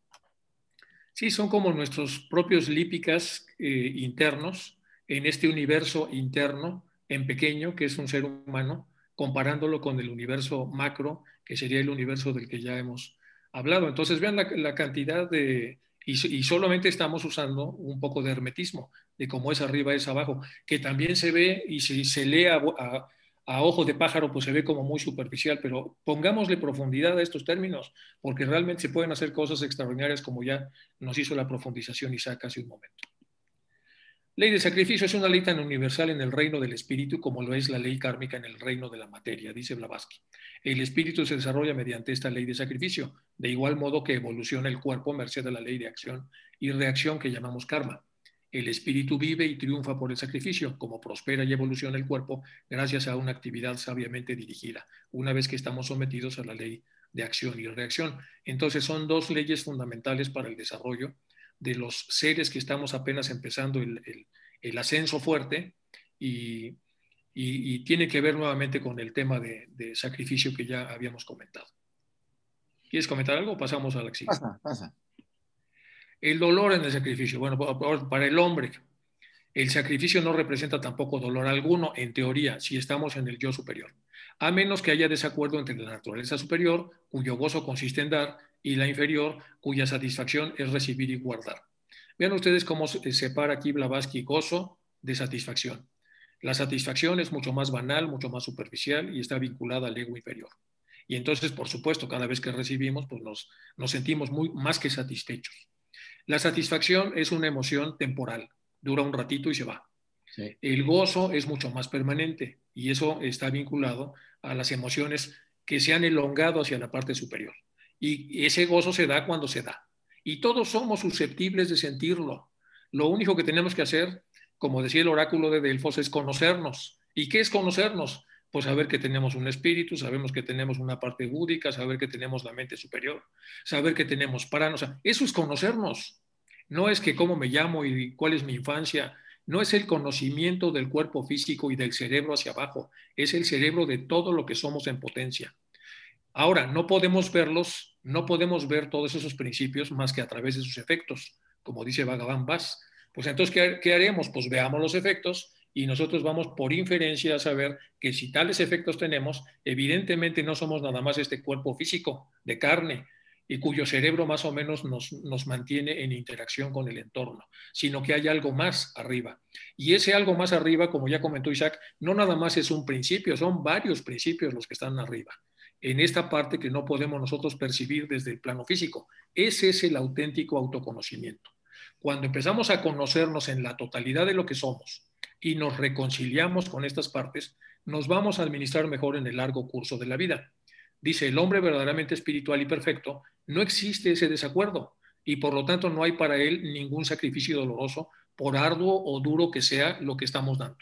Sí, son como nuestros propios lípicas eh, internos en este universo interno en pequeño, que es un ser humano, comparándolo con el universo macro, que sería el universo del que ya hemos hablado. Entonces, vean la, cantidad de... Y, solamente estamos usando un poco de hermetismo, de cómo es arriba es abajo, que también se ve y si se lee a, a ojo de pájaro, pues se ve como muy superficial, pero pongámosle profundidad a estos términos, porque realmente se pueden hacer cosas extraordinarias como ya nos hizo la profundización Isaac hace un momento. Ley de sacrificio es una ley tan universal en el reino del espíritu como lo es la ley kármica en el reino de la materia, dice Blavatsky. El espíritu se desarrolla mediante esta ley de sacrificio, de igual modo que evoluciona el cuerpo a merced a la ley de acción y reacción que llamamos karma. El espíritu vive y triunfa por el sacrificio, como prospera y evoluciona el cuerpo gracias a una actividad sabiamente dirigida, una vez que estamos sometidos a la ley de acción y reacción. Entonces son dos leyes fundamentales para el desarrollo de los seres que estamos apenas empezando el, ascenso fuerte y, tiene que ver nuevamente con el tema de, sacrificio que ya habíamos comentado. ¿Quieres comentar algo? Pasamos a la siguiente. Pasa, pasa. El dolor en el sacrificio. Bueno, para el hombre, el sacrificio no representa tampoco dolor alguno, en teoría, si estamos en el yo superior, a menos que haya desacuerdo entre la naturaleza superior, cuyo gozo consiste en dar, y la inferior, cuya satisfacción es recibir y guardar. Vean ustedes cómo se eh, separa aquí Blavatsky gozo de satisfacción. La satisfacción es mucho más banal, mucho más superficial y está vinculada al ego inferior. Y entonces, por supuesto, cada vez que recibimos, pues nos, sentimos muy, más que satisfechos. La satisfacción es una emoción temporal, dura un ratito y se va. El gozo es mucho más permanente y eso está vinculado a las emociones que se han elongado hacia la parte superior. Y ese gozo se da cuando se da. Y todos somos susceptibles de sentirlo. Lo único que tenemos que hacer, como decía el oráculo de Delfos, es conocernos. ¿Y qué es conocernos? Pues saber que tenemos un espíritu, sabemos que tenemos una parte búdica, saber que tenemos la mente superior, saber que tenemos paranos eso es conocernos. No es que cómo me llamo y cuál es mi infancia. No es el conocimiento del cuerpo físico y del cerebro hacia abajo. Es el cerebro de todo lo que somos en potencia. Ahora, no podemos verlos no podemos ver todos esos principios más que a través de sus efectos, como dice Bhagavan Pues entonces, ¿qué, haremos? Pues veamos los efectos y nosotros vamos por inferencia a saber que si tales efectos tenemos, evidentemente no somos nada más este cuerpo físico de carne y cuyo cerebro más o menos nos mantiene en interacción con el entorno, sino que hay algo más arriba. Y ese algo más arriba, como ya comentó Isaac, no nada más es un principio, son varios principios los que están arriba en esta parte que no podemos nosotros percibir desde el plano físico. Ese es el auténtico autoconocimiento. Cuando empezamos a conocernos en la totalidad de lo que somos y nos reconciliamos con estas partes, nos vamos a administrar mejor en el largo curso de la vida. Dice, el hombre verdaderamente espiritual y perfecto, no existe ese desacuerdo y por lo tanto no hay para él ningún sacrificio doloroso, por arduo o duro que sea lo que estamos dando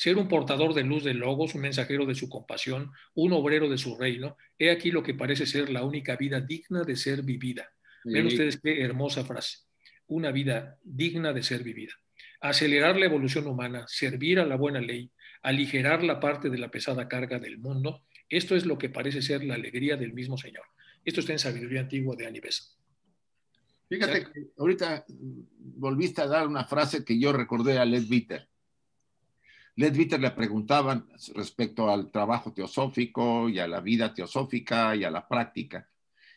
ser un portador de luz de Logos, un mensajero de su compasión, un obrero de su reino, he aquí lo que parece ser la única vida digna de ser vivida. ¿Ven ustedes qué hermosa frase. Una vida digna de ser vivida. Acelerar la evolución humana, servir a la buena ley, aligerar la parte de la pesada carga del mundo, esto es lo que parece ser la alegría del mismo Señor. Esto está en Sabiduría Antigua de Anibesa. Fíjate que ahorita mm, volviste a dar una frase que yo recordé a Led Led le preguntaban respecto al trabajo teosófico y a la vida teosófica y a la práctica.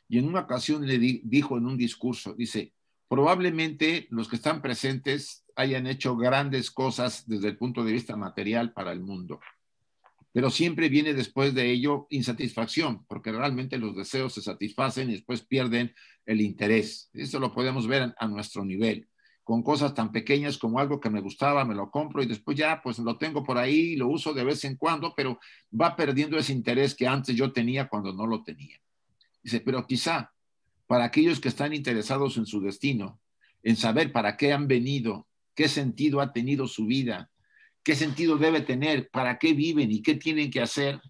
Y en una ocasión le dijo en un discurso, dice, probablemente los que están presentes hayan hecho grandes cosas desde el punto de vista material para el mundo, pero siempre viene después de ello insatisfacción, porque realmente los deseos se satisfacen y después pierden el interés. Eso lo podemos ver a nuestro nivel con cosas tan pequeñas como algo que me gustaba, me lo compro y después ya pues lo tengo por ahí, lo uso de vez en cuando, pero va perdiendo ese interés que antes yo tenía cuando no lo tenía. Dice, pero quizá para aquellos que están interesados en su destino, en saber para qué han venido, qué sentido ha tenido su vida, qué sentido debe tener, para qué viven y qué tienen que hacer,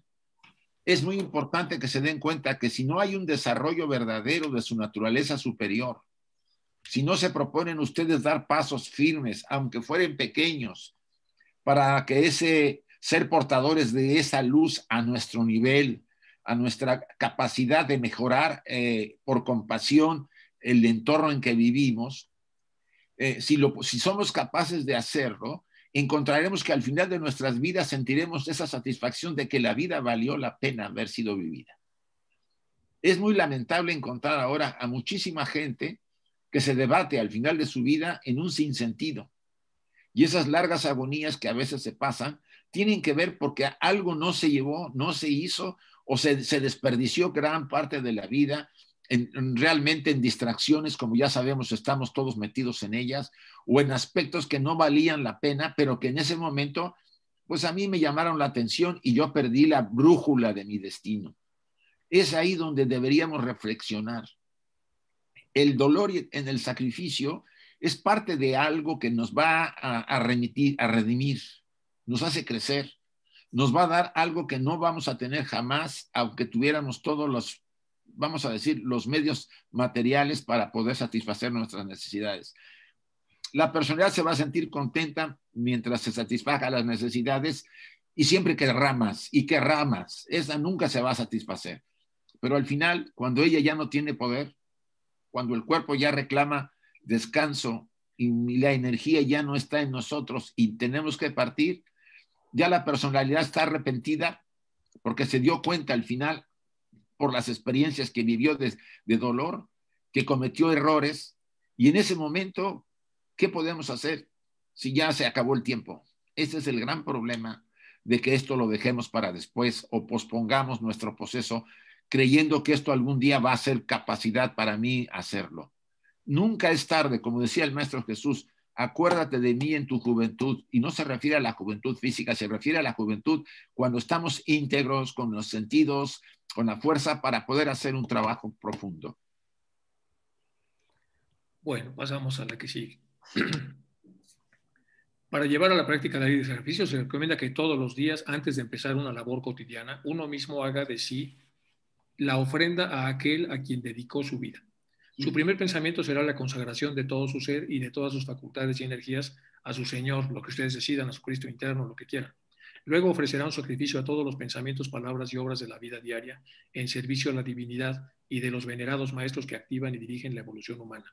es muy importante que se den cuenta que si no hay un desarrollo verdadero de su naturaleza superior, si no se proponen ustedes dar pasos firmes, aunque fueren pequeños, para que ese ser portadores de esa luz a nuestro nivel, a nuestra capacidad de mejorar eh, por compasión el entorno en que vivimos, eh, si, lo, si somos capaces de hacerlo, encontraremos que al final de nuestras vidas sentiremos esa satisfacción de que la vida valió la pena haber sido vivida. Es muy lamentable encontrar ahora a muchísima gente que se debate al final de su vida en un sinsentido. Y esas largas agonías que a veces se pasan tienen que ver porque algo no se llevó, no se hizo o se, desperdició gran parte de la vida en, realmente en distracciones, como ya sabemos, estamos todos metidos en ellas, o en aspectos que no valían la pena, pero que en ese momento, pues a mí me llamaron la atención y yo perdí la brújula de mi destino. Es ahí donde deberíamos reflexionar el dolor en el sacrificio es parte de algo que nos va a, remitir, a redimir, nos hace crecer, nos va a dar algo que no vamos a tener jamás, aunque tuviéramos todos los, vamos a decir, los medios materiales para poder satisfacer nuestras necesidades. La personalidad se va a sentir contenta mientras se satisfaga las necesidades y siempre que ramas y que ramas. Esa nunca se va a satisfacer. Pero al final, cuando ella ya no tiene poder, cuando el cuerpo ya reclama descanso y la energía ya no está en nosotros y tenemos que partir, ya la personalidad está arrepentida porque se dio cuenta al final por las experiencias que vivió de, dolor, que cometió errores y en ese momento, ¿qué podemos hacer si ya se acabó el tiempo? Ese es el gran problema de que esto lo dejemos para después o pospongamos nuestro proceso creyendo que esto algún día va a ser capacidad para mí hacerlo. Nunca es tarde, como decía el Maestro Jesús, acuérdate de mí en tu juventud, y no se refiere a la juventud física, se refiere a la juventud cuando estamos íntegros con los sentidos, con la fuerza para poder hacer un trabajo profundo. Bueno, pasamos a la que sigue. (clears throat) Para llevar a la práctica la ley de sacrificio, se recomienda que todos los días, antes de empezar una labor cotidiana, uno mismo haga de sí la ofrenda a aquel a quien dedicó su vida. Su primer pensamiento será la consagración de todo su ser y de todas sus facultades y energías a su Señor, lo que ustedes decidan, a su Cristo interno, lo que quieran. Luego ofrecerá un sacrificio a todos los pensamientos, palabras y obras de la vida diaria en servicio a la divinidad y de los venerados maestros que activan y dirigen la evolución humana.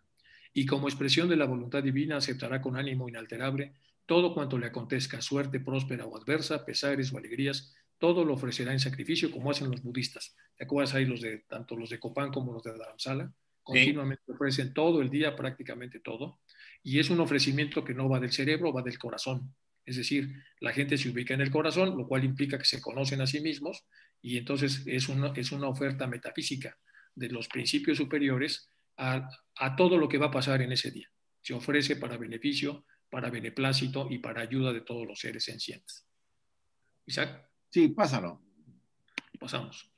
Y como expresión de la voluntad divina aceptará con ánimo inalterable todo cuanto le acontezca, suerte próspera o adversa, pesares o alegrías, todo lo ofrecerá en sacrificio, como hacen los budistas. ¿Te acuerdas ahí los de, tanto los de Copán como los de Dharamsala? Continuamente ofrecen todo el día, prácticamente todo. Y es un ofrecimiento que no va del cerebro, va del corazón. Es decir, la gente se ubica en el corazón, lo cual implica que se conocen a sí mismos y entonces es una, es una oferta metafísica de los principios superiores a, todo lo que va a pasar en ese día. Se ofrece para beneficio, para beneplácito y para ayuda de todos los seres sencientes. Isaac. Sí, pásalo. Pasamos.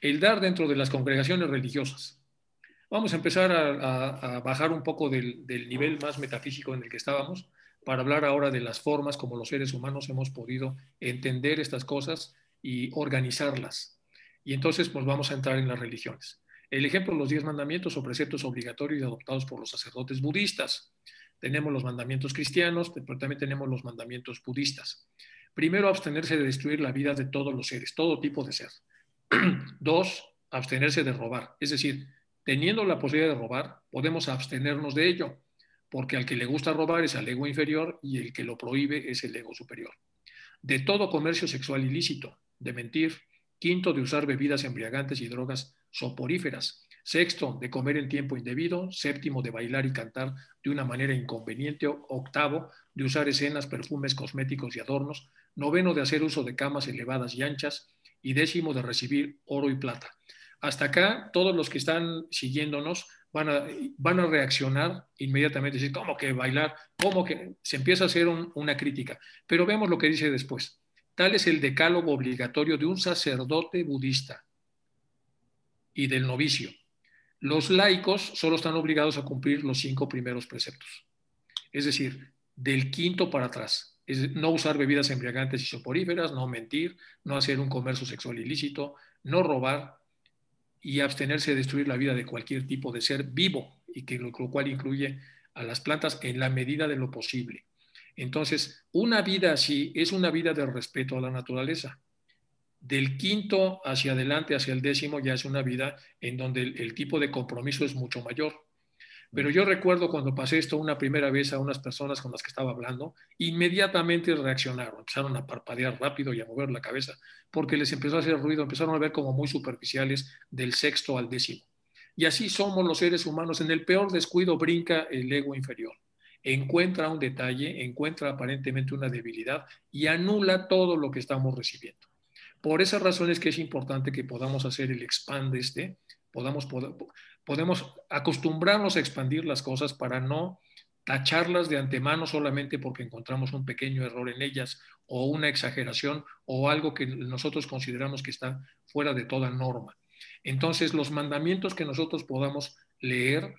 El dar dentro de las congregaciones religiosas. Vamos a empezar a, bajar un poco del, del, nivel más metafísico en el que estábamos para hablar ahora de las formas como los seres humanos hemos podido entender estas cosas y organizarlas. Y entonces pues vamos a entrar en las religiones. El ejemplo, los diez mandamientos o preceptos obligatorios adoptados por los sacerdotes budistas. Tenemos los mandamientos cristianos, pero también tenemos los mandamientos budistas. Primero, abstenerse de destruir la vida de todos los seres, todo tipo de ser. (clears throat) Dos, abstenerse de robar. Es decir, teniendo la posibilidad de robar, podemos abstenernos de ello, porque al que le gusta robar es al ego inferior y el que lo prohíbe es el ego superior. De todo comercio sexual ilícito, de mentir. Quinto, de usar bebidas embriagantes y drogas soporíferas. Sexto, de comer en tiempo indebido. Séptimo, de bailar y cantar de una manera inconveniente. Octavo, de usar escenas, perfumes, cosméticos y adornos noveno de hacer uso de camas elevadas y anchas, y décimo de recibir oro y plata. Hasta acá, todos los que están siguiéndonos van a, van a reaccionar inmediatamente, decir, ¿cómo que bailar? ¿Cómo que? Se empieza a hacer una crítica. Pero veamos lo que dice después. Tal es el decálogo obligatorio de un sacerdote budista y del novicio. Los laicos solo están obligados a cumplir los cinco primeros preceptos, es decir, del quinto para atrás es no usar bebidas embriagantes y soporíferas, no mentir, no hacer un comercio sexual ilícito, no robar y abstenerse de destruir la vida de cualquier tipo de ser vivo, y que lo, cual incluye a las plantas en la medida de lo posible. Entonces, una vida así es una vida de respeto a la naturaleza. Del quinto hacia adelante, hacia el décimo, ya es una vida en donde el tipo de compromiso es mucho mayor. Pero yo recuerdo cuando pasé esto una primera vez a unas personas con las que estaba hablando, inmediatamente reaccionaron, empezaron a parpadear rápido y a mover la cabeza, porque les empezó a hacer ruido, empezaron a ver como muy superficiales del sexto al décimo. Y así somos los seres humanos, en el peor descuido brinca el ego inferior, encuentra un detalle, encuentra aparentemente una debilidad y anula todo lo que estamos recibiendo. Por esas razones que es importante que podamos hacer el expand este, podamos, poder podemos acostumbrarnos a expandir las cosas para no tacharlas de antemano solamente porque encontramos un pequeño error en ellas o una exageración o algo que nosotros consideramos que está fuera de toda norma. Entonces, los mandamientos que nosotros podamos leer,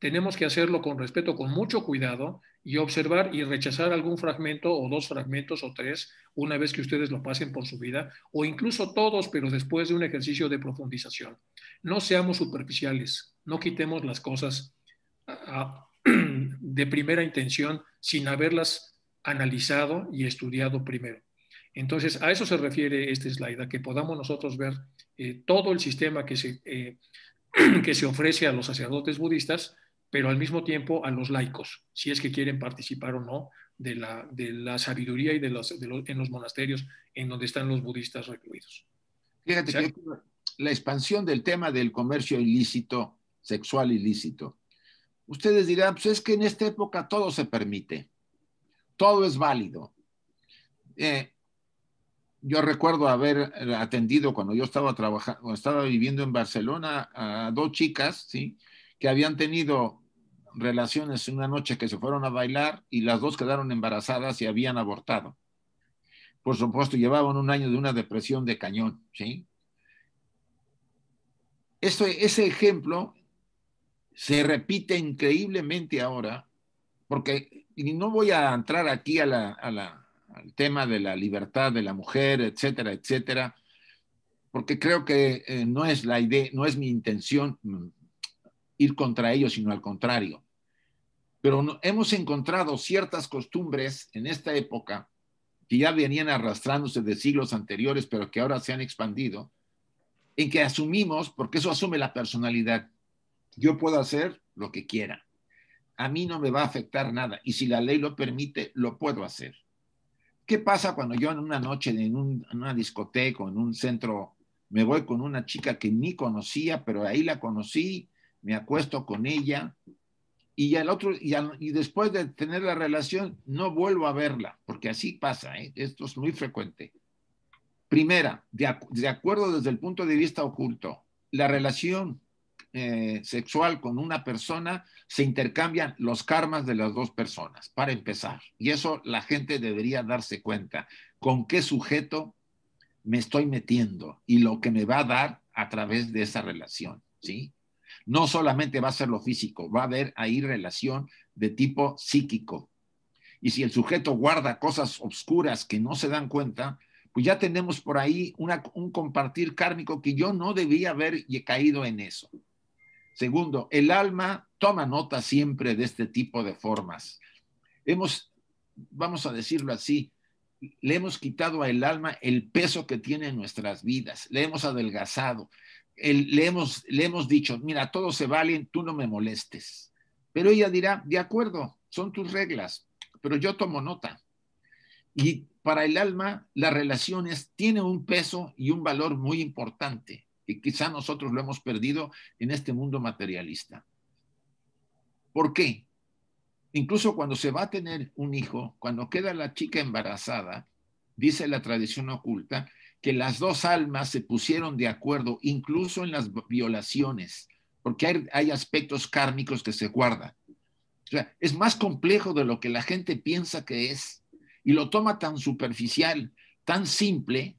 tenemos que hacerlo con respeto, con mucho cuidado y observar y rechazar algún fragmento o dos fragmentos o tres una vez que ustedes lo pasen por su vida, o incluso todos, pero después de un ejercicio de profundización. No seamos superficiales, no quitemos las cosas (clears throat) de primera intención sin haberlas analizado y estudiado primero. Entonces, a eso se refiere este slide, a que podamos nosotros ver eh, todo el sistema que se, eh, (clears throat) que se ofrece a los sacerdotes budistas, pero al mismo tiempo a los laicos, si es que quieren participar o no, de la, sabiduría y de los, en los monasterios en donde están los budistas recluidos. Fíjate la expansión del tema del comercio ilícito, sexual ilícito. Ustedes dirán, pues es que en esta época todo se permite, todo es válido. Eh, yo recuerdo haber atendido cuando yo estaba trabajando, estaba viviendo en Barcelona a dos chicas, ¿sí? que habían tenido relaciones en una noche que se fueron a bailar y las dos quedaron embarazadas y habían abortado. Por supuesto, llevaban un año de una depresión de cañón, ¿sí? Esto, ese ejemplo se repite increíblemente ahora, porque, no voy a entrar aquí a al tema de la libertad de la mujer, etcétera, etcétera, porque creo que eh, no es la idea, no es mi intención mm, ir contra ellos, sino al contrario pero hemos encontrado ciertas costumbres en esta época que ya venían arrastrándose de siglos anteriores, pero que ahora se han expandido, en que asumimos, porque eso asume la personalidad, yo puedo hacer lo que quiera, a mí no me va a afectar nada, y si la ley lo permite, lo puedo hacer. ¿Qué pasa cuando yo en una noche, en, en una discoteca, en un centro, me voy con una chica que ni conocía, pero ahí la conocí, me acuesto con ella, y otro y, después de tener la relación no vuelvo a verla, porque así pasa, ¿eh? esto es muy frecuente. Primera, de, acuerdo desde el punto de vista oculto, la relación eh, sexual con una persona se intercambian los karmas de las dos personas, para empezar. Y eso la gente debería darse cuenta, con qué sujeto me estoy metiendo y lo que me va a dar a través de esa relación, ¿sí? no solamente va a ser lo físico, va a haber ahí relación de tipo psíquico. Y si el sujeto guarda cosas obscuras que no se dan cuenta, pues ya tenemos por ahí un compartir kármico que yo no debía haber caído en eso. Segundo, el alma toma nota siempre de este tipo de formas. Hemos, vamos a decirlo así, le hemos quitado al alma el peso que tiene en nuestras vidas, le hemos adelgazado, le, hemos, le hemos dicho, mira, todo se valen, tú no me molestes. Pero ella dirá, de acuerdo, son tus reglas, pero yo tomo nota. Y para el alma, las relaciones tienen un peso y un valor muy importante, Y quizá nosotros lo hemos perdido en este mundo materialista. ¿Por qué? Incluso cuando se va a tener un hijo, cuando queda la chica embarazada, dice la tradición oculta, que las dos almas se pusieron de acuerdo, incluso en las violaciones, porque hay, aspectos kármicos que se guardan. O sea, es más complejo de lo que la gente piensa que es y lo toma tan superficial, tan simple.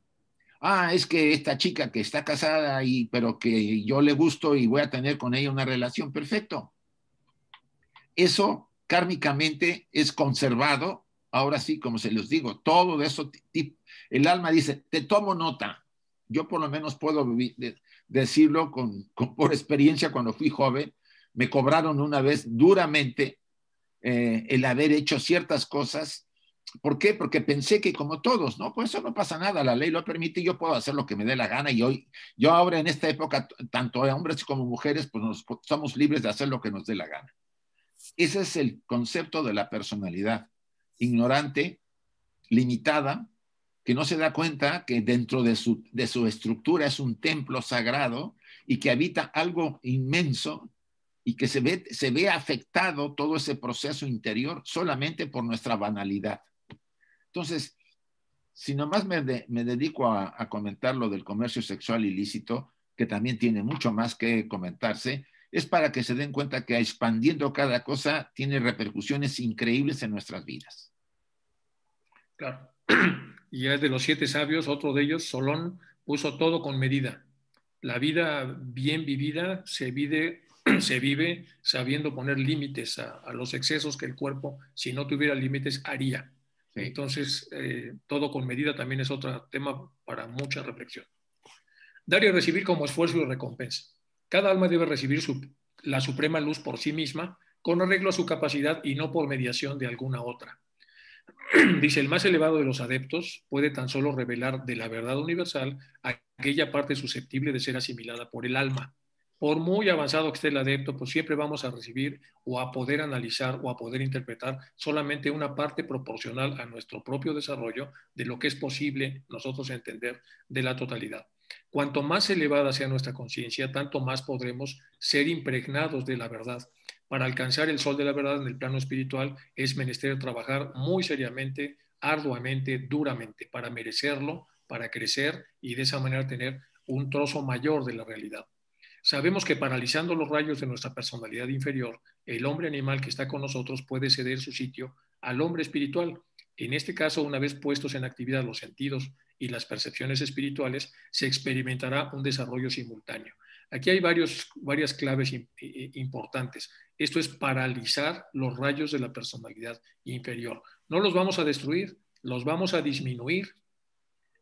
Ah, es que esta chica que está casada y pero que yo le gusto y voy a tener con ella una relación, perfecto. Eso kármicamente es conservado, ahora sí, como se los digo, todo de eso el alma dice, te tomo nota. Yo por lo menos puedo decirlo con, por experiencia cuando fui joven. Me cobraron una vez duramente eh, el haber hecho ciertas cosas. ¿Por qué? Porque pensé que como todos, ¿no? Pues eso no pasa nada, la ley lo permite yo puedo hacer lo que me dé la gana. Y hoy, yo ahora en esta época, tanto hombres como mujeres, pues nos, somos libres de hacer lo que nos dé la gana. Ese es el concepto de la personalidad, ignorante, limitada, que no se da cuenta que dentro de su, de su estructura es un templo sagrado y que habita algo inmenso y que se ve, se ve afectado todo ese proceso interior solamente por nuestra banalidad. Entonces, si nomás me, me dedico a, a, comentar lo del comercio sexual ilícito, que también tiene mucho más que comentarse, es para que se den cuenta que expandiendo cada cosa tiene repercusiones increíbles en nuestras vidas. Claro y es de los siete sabios, otro de ellos, Solón, puso todo con medida. La vida bien vivida se (clears throat) vive, sabiendo poner límites a, los excesos que el cuerpo, si no tuviera límites, haría. Entonces, eh, todo con medida también es otro tema para mucha reflexión. Dar y recibir como esfuerzo y recompensa. Cada alma debe recibir la suprema luz por sí misma, con arreglo a su capacidad y no por mediación de alguna otra. (clears throat) Dice, el más elevado de los adeptos puede tan solo revelar de la verdad universal aquella parte susceptible de ser asimilada por el alma. Por muy avanzado que esté el adepto, pues siempre vamos a recibir o a poder analizar o a poder interpretar solamente una parte proporcional a nuestro propio desarrollo de lo que es posible nosotros entender de la totalidad. Cuanto más elevada sea nuestra conciencia, tanto más podremos ser impregnados de la verdad para alcanzar el sol de la verdad en el plano espiritual es menester trabajar muy seriamente, arduamente, duramente, para merecerlo, para crecer y de esa manera tener un trozo mayor de la realidad. Sabemos que paralizando los rayos de nuestra personalidad inferior, el hombre animal que está con nosotros puede ceder su sitio al hombre espiritual. En este caso, una vez puestos en actividad los sentidos y las percepciones espirituales, se experimentará un desarrollo simultáneo. Aquí hay varias claves importantes. Esto es paralizar los rayos de la personalidad inferior. No los vamos a destruir, los vamos a disminuir.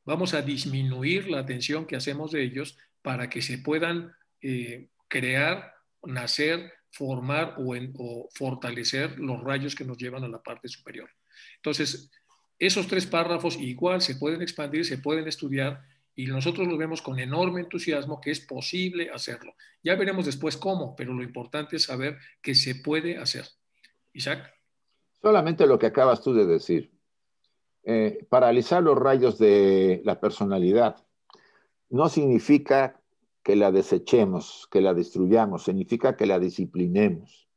Vamos a disminuir la atención que hacemos de ellos para que se puedan eh, crear, nacer, formar o, o fortalecer los rayos que nos llevan a la parte superior. Entonces, esos tres párrafos igual se pueden expandir, se pueden estudiar y nosotros lo vemos con enorme entusiasmo que es posible hacerlo. Ya veremos después cómo, pero lo importante es saber que se puede hacer. Isaac. Solamente lo que acabas tú de decir. Eh, paralizar los rayos de la personalidad no significa que la desechemos, que la destruyamos, significa que la disciplinemos,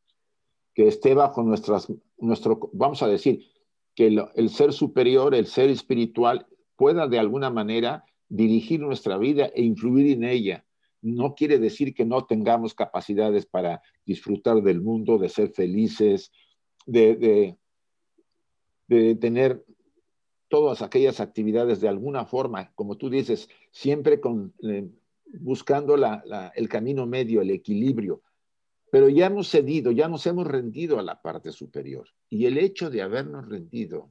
que esté bajo nuestras, nuestro, vamos a decir, que el, el ser superior, el ser espiritual, pueda de alguna manera dirigir nuestra vida e influir en ella. No quiere decir que no tengamos capacidades para disfrutar del mundo, de ser felices, de, de, tener todas aquellas actividades de alguna forma, como tú dices, siempre con, eh, buscando el camino medio, el equilibrio. Pero ya hemos cedido, ya nos hemos rendido a la parte superior. Y el hecho de habernos rendido,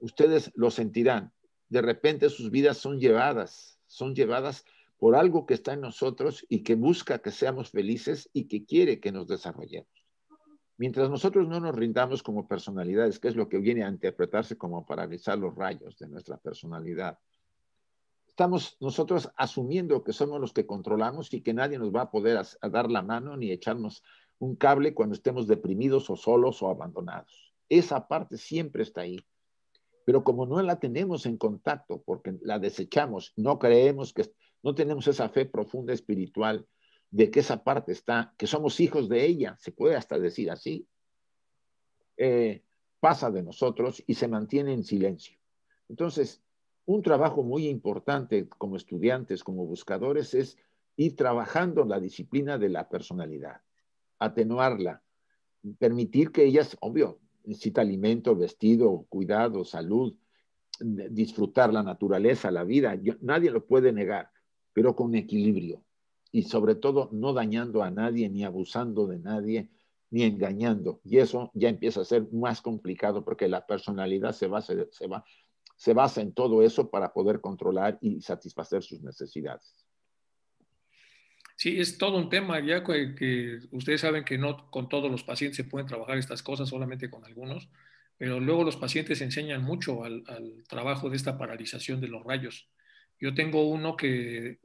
ustedes lo sentirán, de repente sus vidas son llevadas, son llevadas por algo que está en nosotros y que busca que seamos felices y que quiere que nos desarrollemos. Mientras nosotros no nos rindamos como personalidades, que es lo que viene a interpretarse como paralizar los rayos de nuestra personalidad, estamos nosotros asumiendo que somos los que controlamos y que nadie nos va a poder dar la mano ni echarnos un cable cuando estemos deprimidos o solos o abandonados. Esa parte siempre está ahí. Pero como no la tenemos en contacto, porque la desechamos, no creemos que, no tenemos esa fe profunda espiritual de que esa parte está, que somos hijos de ella, se puede hasta decir así, eh, pasa de nosotros y se mantiene en silencio. Entonces, un trabajo muy importante como estudiantes, como buscadores, es ir trabajando la disciplina de la personalidad, atenuarla, permitir que ellas, obvio, necesita alimento, vestido, cuidado, salud, disfrutar la naturaleza, la vida. nadie lo puede negar, pero con equilibrio y sobre todo no dañando a nadie, ni abusando de nadie, ni engañando. Y eso ya empieza a ser más complicado porque la personalidad se se basa en todo eso para poder controlar y satisfacer sus necesidades. Sí, es todo un tema, ya que, ustedes saben que no con todos los pacientes se pueden trabajar estas cosas, solamente con algunos, pero luego los pacientes enseñan mucho al, trabajo de esta paralización de los rayos. Yo tengo uno que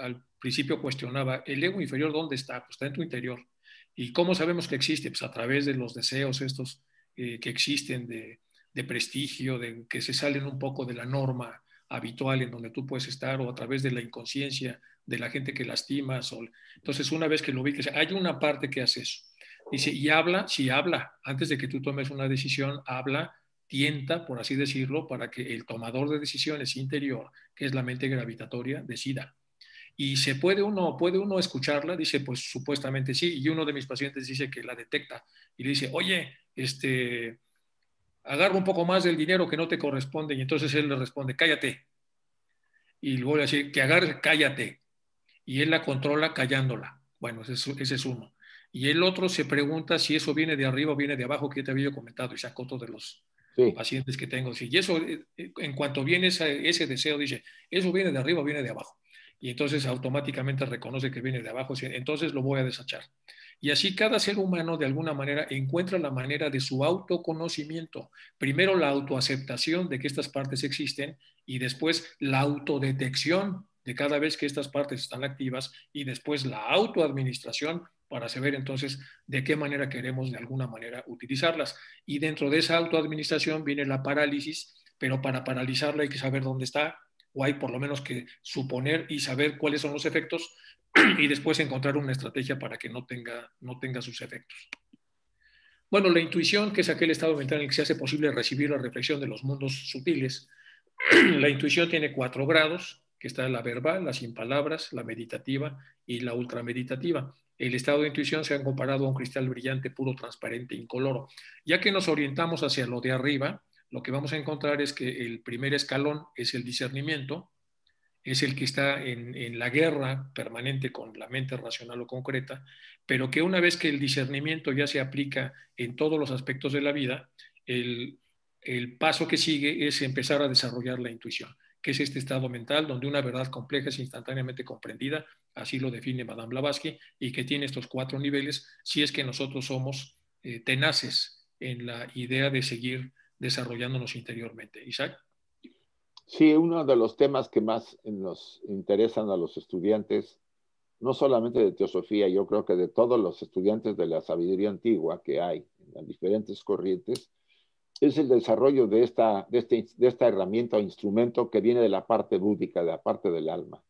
al principio cuestionaba, ¿el ego inferior dónde está? Pues está en tu interior. ¿Y cómo sabemos que existe? Pues a través de los deseos estos eh, que existen de, de prestigio, de que se salen un poco de la norma habitual en donde tú puedes estar o a través de la inconsciencia de la gente que lastima. sol. Entonces, una vez que lo ubiques, hay una parte que hace eso. Dice, y habla, si sí, habla, antes de que tú tomes una decisión, habla, tienta, por así decirlo, para que el tomador de decisiones interior, que es la mente gravitatoria, decida. Y se puede uno, puede uno escucharla, dice, pues supuestamente sí, y uno de mis pacientes dice que la detecta y le dice, oye, este, agarra un poco más del dinero que no te corresponde, y entonces él le responde, cállate. Y luego le dice, que agarre, cállate y él la controla callándola. Bueno, ese, es, uno. Y el otro se pregunta si eso viene de arriba o viene de abajo, que te había comentado, y sacó todos los pacientes que tengo. Y eso, eh, eh, en cuanto viene ese, deseo, dice, eso viene de arriba o viene de abajo. Y entonces automáticamente reconoce que viene de abajo, entonces lo voy a desachar. Y así cada ser humano de alguna manera encuentra la manera de su autoconocimiento. Primero la autoaceptación de que estas partes existen y después la autodetección de cada vez que estas partes están activas y después la autoadministración para saber entonces de qué manera queremos de alguna manera utilizarlas. Y dentro de esa autoadministración viene la parálisis, pero para paralizarla hay que saber dónde está, o hay por lo menos que suponer y saber cuáles son los efectos y después encontrar una estrategia para que no tenga, no tenga sus efectos. Bueno, la intuición, que es aquel estado mental en el que se hace posible recibir la reflexión de los mundos sutiles, (clears throat) la intuición tiene cuatro grados, que está la verbal, la sin palabras, la meditativa y la ultrameditativa. El estado de intuición se ha comparado a un cristal brillante, puro, transparente, incoloro. Ya que nos orientamos hacia lo de arriba, lo que vamos a encontrar es que el primer escalón es el discernimiento, es el que está en, la guerra permanente con la mente racional o concreta, pero que una vez que el discernimiento ya se aplica en todos los aspectos de la vida, el paso que sigue es empezar a desarrollar la intuición que es este estado mental donde una verdad compleja es instantáneamente comprendida, así lo define Madame Blavatsky, y que tiene estos cuatro niveles si es que nosotros somos eh, tenaces en la idea de seguir desarrollándonos interiormente. Isaac. Sí, uno de los temas que más nos interesan a los estudiantes, no solamente de teosofía, yo creo que de todos los estudiantes de la sabiduría antigua que hay en las diferentes corrientes, es el desarrollo de esta, este, de, esta herramienta o instrumento que viene de la parte búdica, de la parte del alma.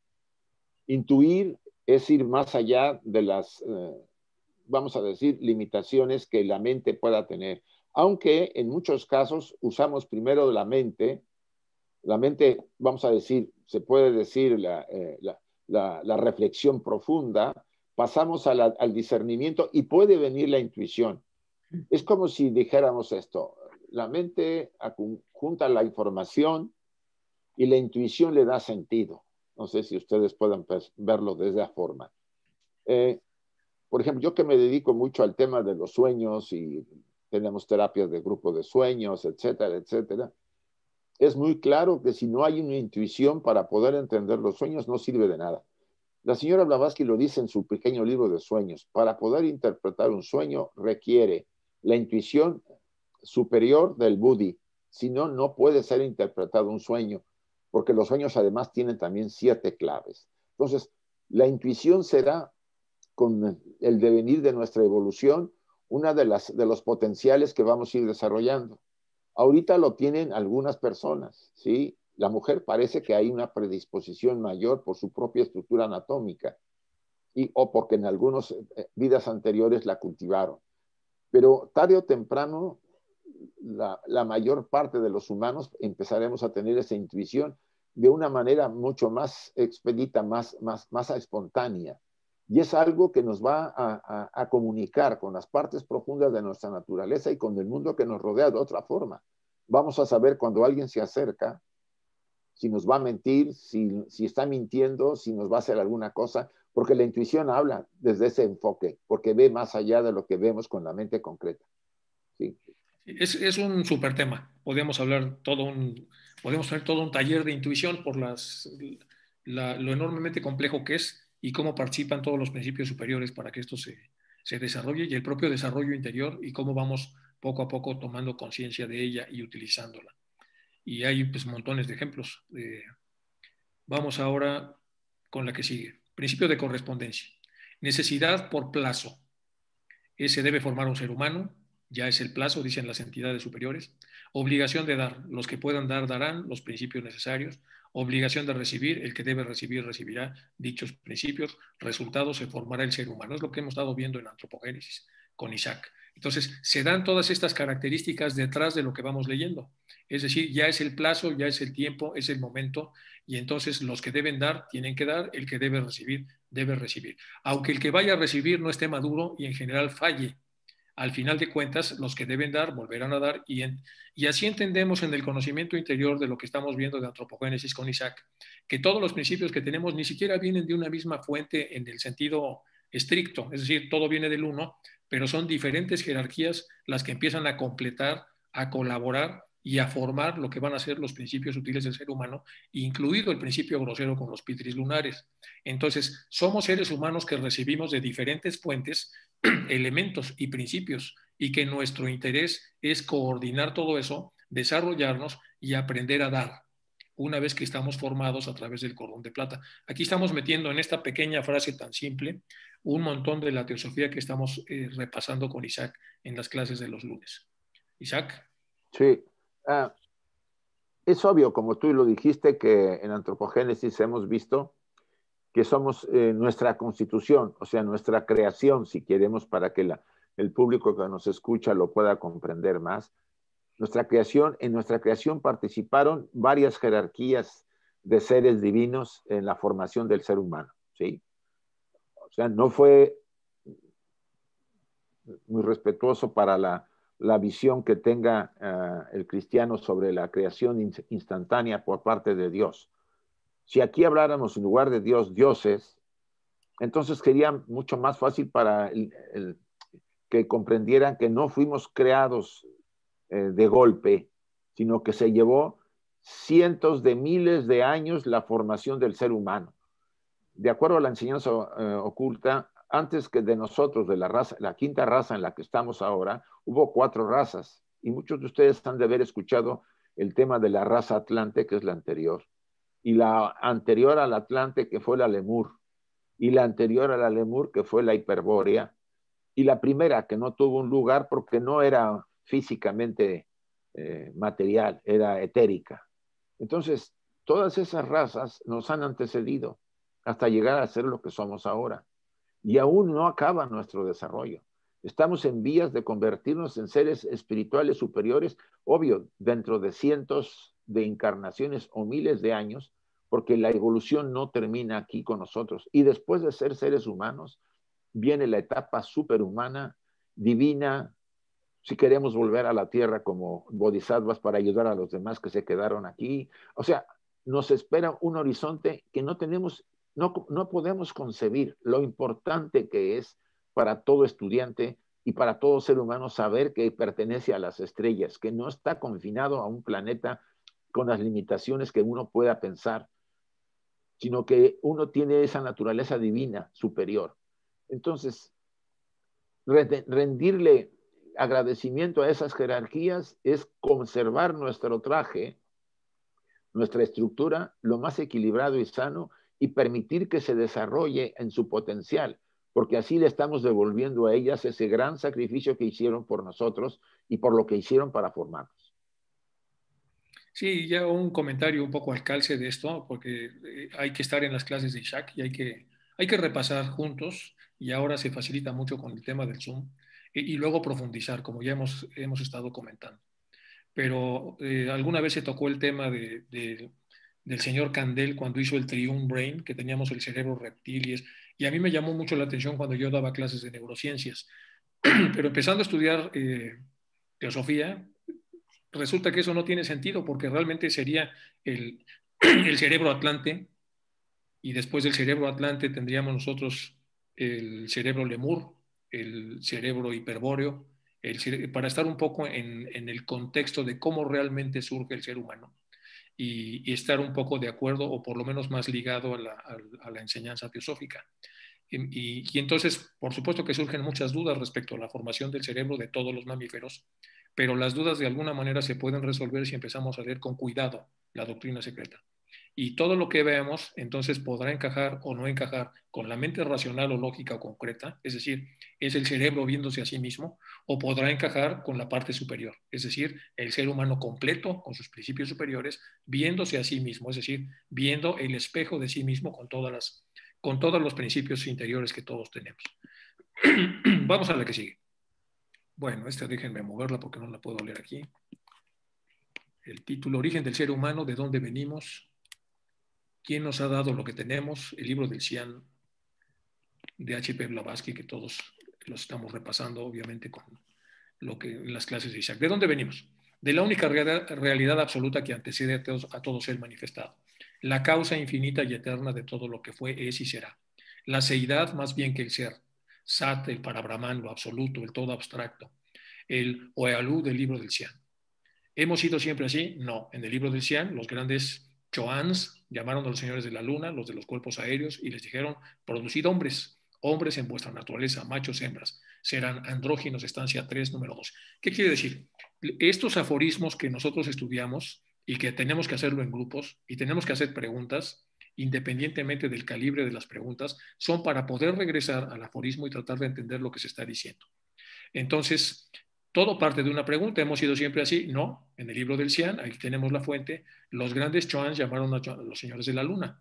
Intuir es ir más allá de las, eh, vamos a decir, limitaciones que la mente pueda tener. Aunque en muchos casos usamos primero la mente, la mente, vamos a decir, se puede decir la, eh, reflexión profunda, pasamos al discernimiento y puede venir la intuición. Es como si dijéramos esto, la mente junta la información y la intuición le da sentido. No sé si ustedes puedan verlo desde esa forma. Eh, por ejemplo, yo que me dedico mucho al tema de los sueños y tenemos terapias de grupo de sueños, etcétera, etcétera, es muy claro que si no hay una intuición para poder entender los sueños, no sirve de nada. La señora Blavatsky lo dice en su pequeño libro de sueños. Para poder interpretar un sueño requiere la intuición superior del Budi. Si no, no puede ser interpretado un sueño, porque los sueños además tienen también siete claves. Entonces, la intuición será, con el devenir de nuestra evolución, una de las de los potenciales que vamos a ir desarrollando. Ahorita lo tienen algunas personas, ¿sí? La mujer parece que hay una predisposición mayor por su propia estructura anatómica y o porque en algunas eh, vidas anteriores la cultivaron. Pero tarde o temprano la, mayor parte de los humanos empezaremos a tener esa intuición de una manera mucho más expedita, más, más, más espontánea. Y es algo que nos va a, comunicar con las partes profundas de nuestra naturaleza y con el mundo que nos rodea de otra forma. Vamos a saber cuando alguien se acerca, si nos va a mentir, si, si está mintiendo, si nos va a hacer alguna cosa, porque la intuición habla desde ese enfoque, porque ve más allá de lo que vemos con la mente concreta. ¿sí? es, un súper tema. Podemos hablar todo un, podemos tener todo un taller de intuición por las, lo enormemente complejo que es y cómo participan todos los principios superiores para que esto se, desarrolle y el propio desarrollo interior y cómo vamos poco a poco tomando conciencia de ella y utilizándola. Y hay pues, montones de ejemplos. Eh, vamos ahora con la que sigue. Principio de correspondencia. Necesidad por plazo. Ese debe formar un ser humano ya es el plazo, dicen las entidades superiores, obligación de dar, los que puedan dar darán los principios necesarios, obligación de recibir, el que debe recibir recibirá dichos principios, resultado se formará el ser humano, es lo que hemos estado viendo en antropogénesis con Isaac. Entonces, se dan todas estas características detrás de lo que vamos leyendo. Es decir, ya es el plazo, ya es el tiempo, es el momento, y entonces los que deben dar tienen que dar, el que debe recibir debe recibir. Aunque el que vaya a recibir no esté maduro y en general falle al final de cuentas, los que deben dar volverán a dar y, así entendemos en el conocimiento interior de lo que estamos viendo de antropogénesis con Isaac, que todos los principios que tenemos ni siquiera vienen de una misma fuente en el sentido estricto, es decir, todo viene del uno, pero son diferentes jerarquías las que empiezan a completar, a colaborar y a formar lo que van a ser los principios útiles del ser humano, incluido el principio grosero con los pitris lunares. Entonces, somos seres humanos que recibimos de diferentes fuentes (clears throat) elementos y principios y que nuestro interés es coordinar todo eso, desarrollarnos y aprender a dar una vez que estamos formados a través del cordón de plata. Aquí estamos metiendo en esta pequeña frase tan simple un montón de la teosofía que estamos eh, repasando con Isaac en las clases de los lunes. Isaac. Sí, Ah, es obvio, como tú lo dijiste, que en antropogénesis hemos visto que somos eh, nuestra constitución, o sea, nuestra creación, si queremos, para que el público que nos escucha lo pueda comprender más. Nuestra creación, en nuestra creación participaron varias jerarquías de seres divinos en la formación del ser humano, ¿sí? O sea, no fue muy respetuoso para la la visión que tenga ah, el cristiano sobre la creación instantánea por parte de Dios. Si aquí habláramos en lugar de Dios, dioses, entonces sería mucho más fácil para que comprendieran que no fuimos creados eh, de golpe, sino que se llevó cientos de miles de años la formación del ser humano. De acuerdo a la enseñanza eh, oculta, antes que de nosotros, de la raza, la quinta raza en la que estamos ahora, hubo cuatro razas. Y muchos de ustedes han de haber escuchado el tema de la raza atlante, que es la anterior. Y la anterior al atlante, que fue la lemur. Y la anterior a la lemur, que fue la hiperbórea. Y la primera, que no tuvo un lugar porque no era físicamente eh, material, era etérica. Entonces, todas esas razas nos han antecedido hasta llegar a ser lo que somos ahora y aún no acaba nuestro desarrollo. Estamos en vías de convertirnos en seres espirituales superiores, obvio, dentro de cientos de encarnaciones o miles de años, porque la evolución no termina aquí con nosotros. Y después de ser seres humanos, viene la etapa superhumana, divina, si queremos volver a la tierra como bodhisattvas para ayudar a los demás que se quedaron aquí. O sea, nos espera un horizonte que no tenemos no, podemos concebir lo importante que es para todo estudiante y para todo ser humano saber que pertenece a las estrellas, que no está confinado a un planeta con las limitaciones que uno pueda pensar, sino que uno tiene esa naturaleza divina superior. Entonces, rendirle agradecimiento a esas jerarquías es conservar nuestro traje, nuestra estructura, lo más equilibrado y sano, y permitir que se desarrolle en su potencial, porque así le estamos devolviendo a ellas ese gran sacrificio que hicieron por nosotros y por lo que hicieron para formarnos. Sí, ya un comentario un poco al calce de esto, porque eh, hay que estar en las clases de Isaac y hay que, hay que repasar juntos, y ahora se facilita mucho con el tema del Zoom, y, luego profundizar, como ya hemos, hemos estado comentando. Pero eh, alguna vez se tocó el tema de del señor Candel cuando hizo el Triun Brain, que teníamos el cerebro reptiles, y a mí me llamó mucho la atención cuando yo daba clases de neurociencias. (clears throat) Pero empezando a estudiar eh, teosofía, resulta que eso no tiene sentido porque realmente sería (clears throat) el, cerebro atlante y después del cerebro atlante tendríamos nosotros el cerebro lemur, el cerebro hiperbóreo, para estar un poco en el contexto de cómo realmente surge el ser humano y, estar un poco de acuerdo o por lo menos más ligado a la, enseñanza teosófica. Em, y, entonces, por supuesto que surgen muchas dudas respecto a la formación del cerebro de todos los mamíferos, pero las dudas de alguna manera se pueden resolver si empezamos a leer con cuidado la doctrina secreta y todo lo que veamos entonces podrá encajar o no encajar con la mente racional o lógica o concreta, es decir, es el cerebro viéndose a sí mismo, o podrá encajar con la parte superior, es decir, el ser humano completo con sus principios superiores viéndose a sí mismo, es decir, viendo el espejo de sí mismo con, todas las, con todos los principios interiores que todos tenemos. (clears throat) Vamos a la que sigue. Bueno, esta déjenme moverla porque no la puedo leer aquí. El título, Origen del ser humano, de dónde venimos, ¿Quién nos ha dado lo que tenemos? El libro del Cian de H.P. Blavatsky, que todos los estamos repasando, obviamente, con lo que en las clases de Isaac. ¿De dónde venimos? De la única realidad absoluta que antecede a todo, ser manifestado, la causa infinita y eterna de todo lo que fue, es y será. La seidad más bien que el ser, Sat, el Parabrahman, lo absoluto, el todo abstracto, el Oealú del libro del Cian. ¿Hemos sido siempre así? No. En el libro del Cian, los grandes Choans llamaron a los señores de la luna, los de los cuerpos aéreos, y les dijeron, producid hombres, hombres en vuestra naturaleza, machos, hembras. Serán andróginos, estancia 3, número 2. ¿Qué quiere decir? Estos aforismos que nosotros estudiamos y que tenemos que hacerlo en grupos y tenemos que hacer preguntas, independientemente del calibre de las preguntas, son para poder regresar al aforismo y tratar de entender lo que se está diciendo. Entonces, todo parte de una pregunta. ¿Hemos sido siempre así? No. En el libro del Cian, ahí tenemos la fuente, los grandes chuan llamaron a los señores de la luna,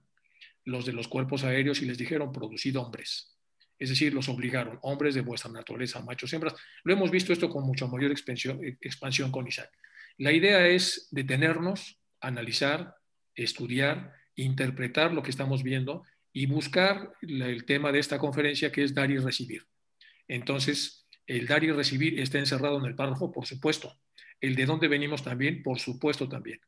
los de los cuerpos aéreos, y les dijeron, producid hombres. Es decir, los obligaron, hombres de vuestra naturaleza, machos, hembras. Lo hemos visto esto con mucha mayor expansión, eh, expansión con Isaac. La idea es detenernos, analizar, estudiar, interpretar lo que estamos viendo y buscar el tema de esta conferencia que es dar y recibir. Entonces, el dar y recibir está encerrado en el párrafo, por supuesto. El de dónde venimos también, por supuesto también.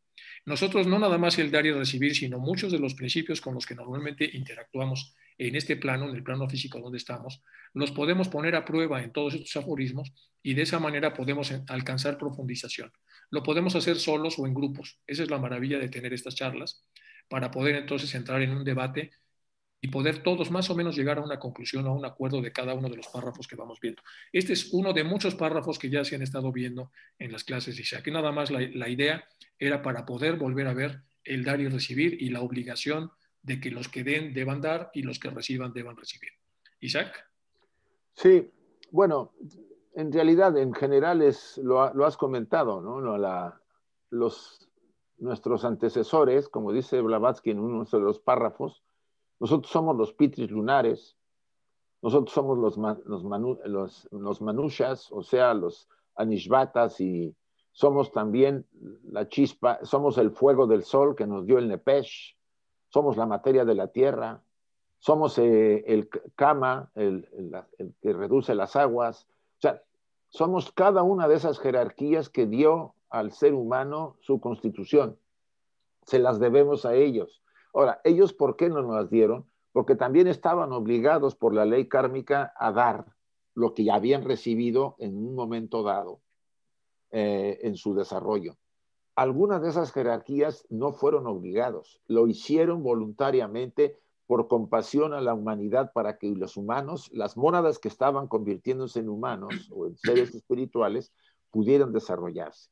Nosotros no nada más el dar y recibir, sino muchos de los principios con los que normalmente interactuamos en este plano, en el plano físico donde estamos, los podemos poner a prueba en todos estos aforismos y de esa manera podemos alcanzar profundización. Lo podemos hacer solos o en grupos. Esa es la maravilla de tener estas charlas para poder entonces entrar en un debate y poder todos más o menos llegar a una conclusión, a un acuerdo de cada uno de los párrafos que vamos viendo. Este es uno de muchos párrafos que ya se han estado viendo en las clases de Isaac. Y nada más la, idea era para poder volver a ver el dar y recibir y la obligación de que los que den deban dar y los que reciban deban recibir. Isaac. Sí, bueno, en realidad en general es, lo, lo has comentado, ¿no? no la, los, nuestros antecesores, como dice Blavatsky en uno de los párrafos, nosotros somos los pitris lunares, nosotros somos los, los, manushas, o sea, los anishvatas y somos también la chispa, somos el fuego del sol que nos dio el Nepesh, somos la materia de la tierra, somos eh, el Kama, el, el que reduce las aguas, o sea, somos cada una de esas jerarquías que dio al ser humano su constitución. Se las debemos a ellos. Ahora, ellos, ¿por qué no nos dieron? Porque también estaban obligados por la ley kármica a dar lo que ya habían recibido en un momento dado eh, en su desarrollo. Algunas de esas jerarquías no fueron obligados, lo hicieron voluntariamente por compasión a la humanidad para que los humanos, las mónadas que estaban convirtiéndose en humanos o en seres espirituales, pudieran desarrollarse.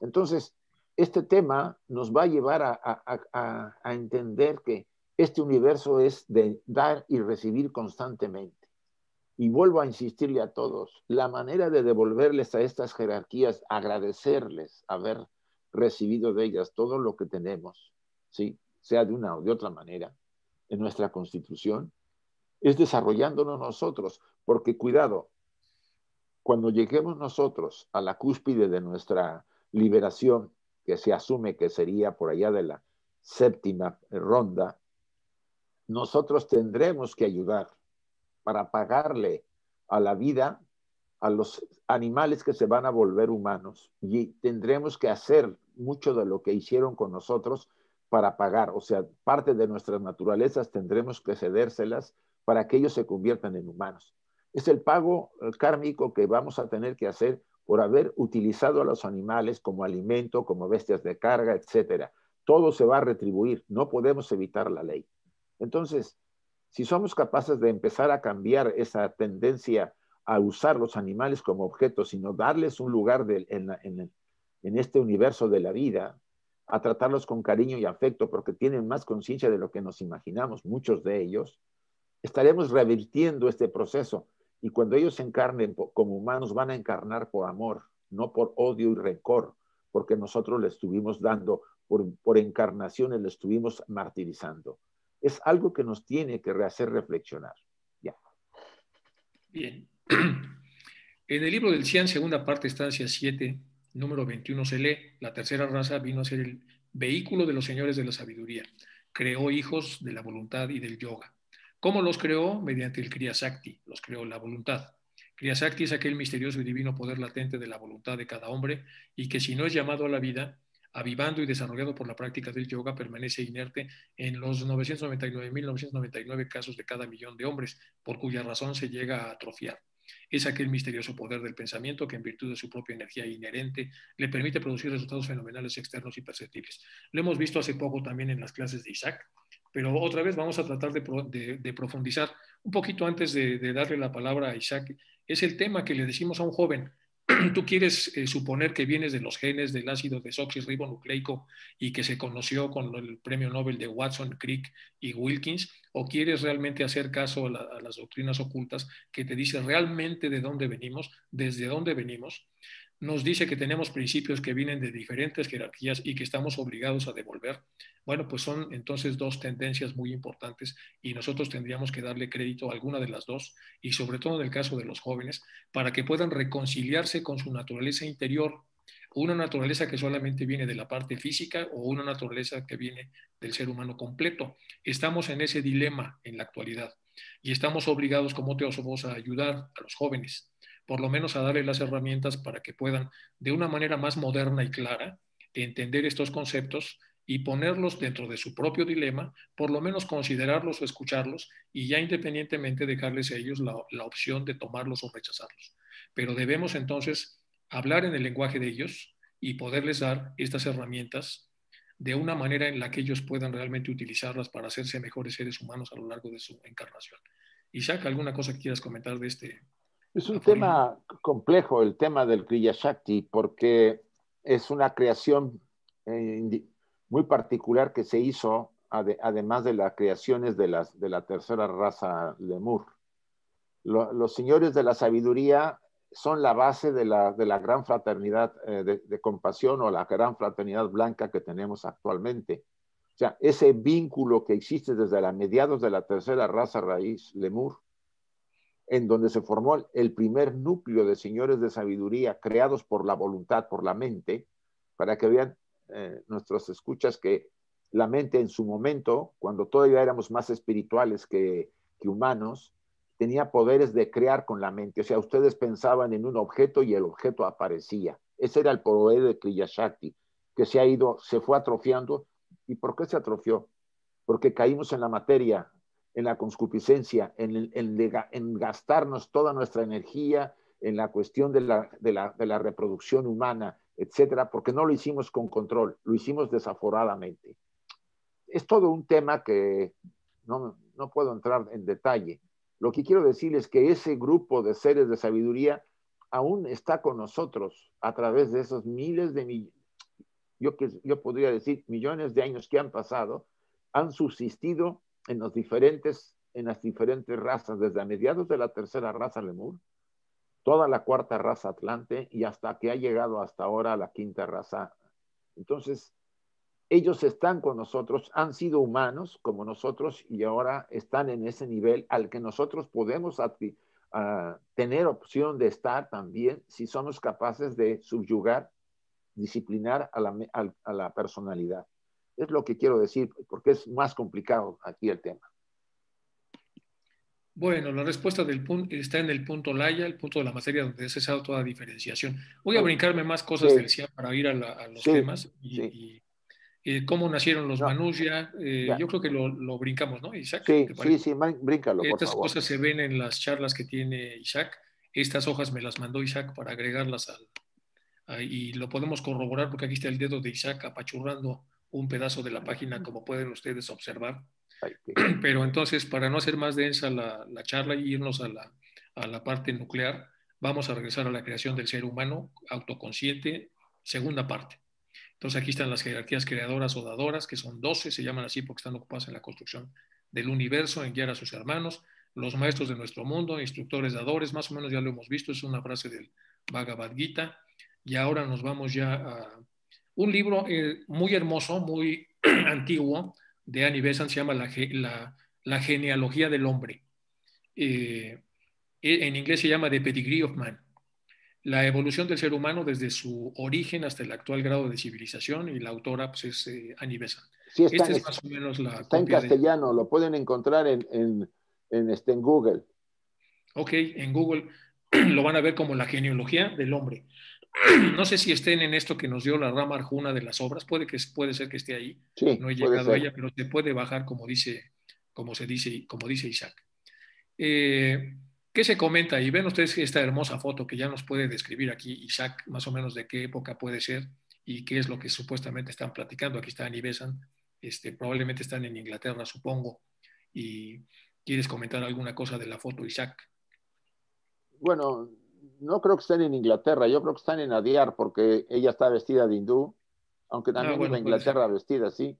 Entonces, este tema nos va a llevar a, entender que este universo es de dar y recibir constantemente. Y vuelvo a insistirle a todos, la manera de devolverles a estas jerarquías, agradecerles haber recibido de ellas todo lo que tenemos, ¿sí? sea de una o de otra manera, en nuestra constitución, es desarrollándonos nosotros, porque cuidado, cuando lleguemos nosotros a la cúspide de nuestra liberación que se asume que sería por allá de la séptima ronda, nosotros tendremos que ayudar para pagarle a la vida a los animales que se van a volver humanos y tendremos que hacer mucho de lo que hicieron con nosotros para pagar, o sea, parte de nuestras naturalezas tendremos que cedérselas para que ellos se conviertan en humanos. Es el pago eh, kármico que vamos a tener que hacer por haber utilizado a los animales como alimento, como bestias de carga, etcétera. Todo se va a retribuir, no podemos evitar la ley. Entonces, si somos capaces de empezar a cambiar esa tendencia a usar los animales como objetos, sino darles un lugar en este universo de la vida, a tratarlos con cariño y afecto, porque tienen más conciencia de lo que nos imaginamos, muchos de ellos, estaremos revirtiendo este proceso y cuando ellos se encarnen como humanos, van a encarnar por amor, no por odio y rencor, porque nosotros les estuvimos dando, por, encarnaciones les estuvimos martirizando. Es algo que nos tiene que hacer reflexionar. Ya. Bien. (clears throat) En el libro del Cian, segunda parte, estancia 7, número 21, se lee, la tercera raza vino a ser el vehículo de los señores de la sabiduría, creó hijos de la voluntad y del yoga. ¿Cómo los creó? Mediante el Kriyasakti, los creó la voluntad. Kriyasakti es aquel misterioso y divino poder latente de la voluntad de cada hombre y que si no es llamado a la vida, avivando y desarrollado por la práctica del yoga, permanece inerte en los 999.999 casos de cada millón de hombres, por cuya razón se llega a atrofiar. Es aquel misterioso poder del pensamiento que en virtud de su propia energía inherente le permite producir resultados fenomenales externos y perceptibles. Lo hemos visto hace poco también en las clases de Isaac, pero otra vez vamos a tratar de, profundizar un poquito antes de, darle la palabra a Isaac. Es el tema que le decimos a un joven, (clears throat) tú quieres eh, suponer que vienes de los genes del ácido desoxirribonucleico y que se conoció con el premio Nobel de Watson, Crick y Wilkins, o quieres realmente hacer caso a las doctrinas ocultas que te dicen realmente de dónde venimos, desde dónde venimos nos dice que tenemos principios que vienen de diferentes jerarquías y que estamos obligados a devolver, bueno, pues son entonces dos tendencias muy importantes y nosotros tendríamos que darle crédito a alguna de las dos y sobre todo en el caso de los jóvenes para que puedan reconciliarse con su naturaleza interior, una naturaleza que solamente viene de la parte física o una naturaleza que viene del ser humano completo. Estamos en ese dilema en la actualidad y estamos obligados como teósofos a ayudar a los jóvenes por lo menos a darle las herramientas para que puedan, de una manera más moderna y clara, entender estos conceptos y ponerlos dentro de su propio dilema, por lo menos considerarlos o escucharlos y ya independientemente dejarles a ellos la, la opción de tomarlos o rechazarlos. Pero debemos entonces hablar en el lenguaje de ellos y poderles dar estas herramientas de una manera en la que ellos puedan realmente utilizarlas para hacerse mejores seres humanos a lo largo de su encarnación. Isaac, ¿alguna cosa que quieras comentar de este, es un tema complejo el tema del Shakti, porque es una creación eh, muy particular que se hizo además de las creaciones de, las, de la tercera raza Lemur. los señores de la sabiduría son la base de la, gran fraternidad eh, de, compasión o la gran fraternidad blanca que tenemos actualmente. O sea, ese vínculo que existe desde la mediados de la tercera raza raíz Lemur en donde se formó el primer núcleo de señores de sabiduría creados por la voluntad, por la mente, para que vean eh, nuestras escuchas que la mente en su momento, cuando todavía éramos más espirituales que, humanos, tenía poderes de crear con la mente. O sea, ustedes pensaban en un objeto y el objeto aparecía. Ese era el poder de Kriyashakti, que se ha ido, se fue atrofiando. ¿Y por qué se atrofió? Porque caímos en la materia, en la conscupiscencia, en, gastarnos toda nuestra energía en la cuestión de la, reproducción humana, etcétera, porque no lo hicimos con control, lo hicimos desaforadamente. Es todo un tema que no, puedo entrar en detalle. Lo que quiero decir es que ese grupo de seres de sabiduría aún está con nosotros a través de esos miles de millones, yo, yo podría decir millones de años que han pasado, han subsistido en, los diferentes, en las diferentes razas, desde a mediados de la tercera raza Lemur, toda la cuarta raza Atlante y hasta que ha llegado hasta ahora la quinta raza. Entonces, ellos están con nosotros, han sido humanos como nosotros y ahora están en ese nivel al que nosotros podemos ah, tener opción de estar también si somos capaces de subyugar, disciplinar a la personalidad. Es lo que quiero decir, porque es más complicado aquí el tema. Bueno, la respuesta del punto, está en el punto Laya, el punto de la materia donde ha dado toda diferenciación. Voy a brincarme más cosas para ir a, los temas y, cómo nacieron los no, Manusia. Eh, yo creo que lo, brincamos, ¿no, Isaac? Sí, sí, sí, bríncalo. Estas cosas se ven en las charlas que tiene Isaac. Estas hojas me las mandó Isaac para agregarlas al. y lo podemos corroborar porque aquí está el dedo de Isaac apachurrando un pedazo de la página, como pueden ustedes observar. (clears throat) Pero entonces, para no hacer más densa la, charla y irnos a la, a la parte nuclear, vamos a regresar a la creación del ser humano autoconsciente, segunda parte. Entonces aquí están las jerarquías creadoras o dadoras, que son 12, se llaman así porque están ocupadas en la construcción del universo, en guiar a sus hermanos, los maestros de nuestro mundo, instructores dadores, más o menos ya lo hemos visto, es una frase del Bhagavad Gita. Y ahora nos vamos ya a, un libro eh, muy hermoso, muy (clears throat) antiguo, de Annie Besant, se llama La, genealogía del hombre. Eh, e, en inglés se llama The Pedigree of Man. La evolución del ser humano desde su origen hasta el actual grado de civilización, y la autora pues, es eh, Annie Besant. está, este es más o menos la. en castellano, lo pueden encontrar en, en este, Google. Ok, en Google (clears throat) lo van a ver como la genealogía del hombre. (clears throat) no sé si estén en esto que nos dio la rama arjuna de las obras, puede, que, puede ser que esté ahí, no he llegado a ella, pero se puede bajar como dice, como se dice, como dice Isaac. Eh, ¿Qué se comenta? Y ven ustedes esta hermosa foto que ya nos puede describir aquí Isaac, más o menos de qué época puede ser y qué es lo que supuestamente están platicando. Aquí está Anibesan, este, probablemente están en Inglaterra, supongo. Y quieres comentar alguna cosa de la foto, Isaac. Bueno, no creo que estén en Inglaterra, yo creo que están en Adiar porque ella está vestida de hindú, aunque ah, también no, es Inglaterra vestida así.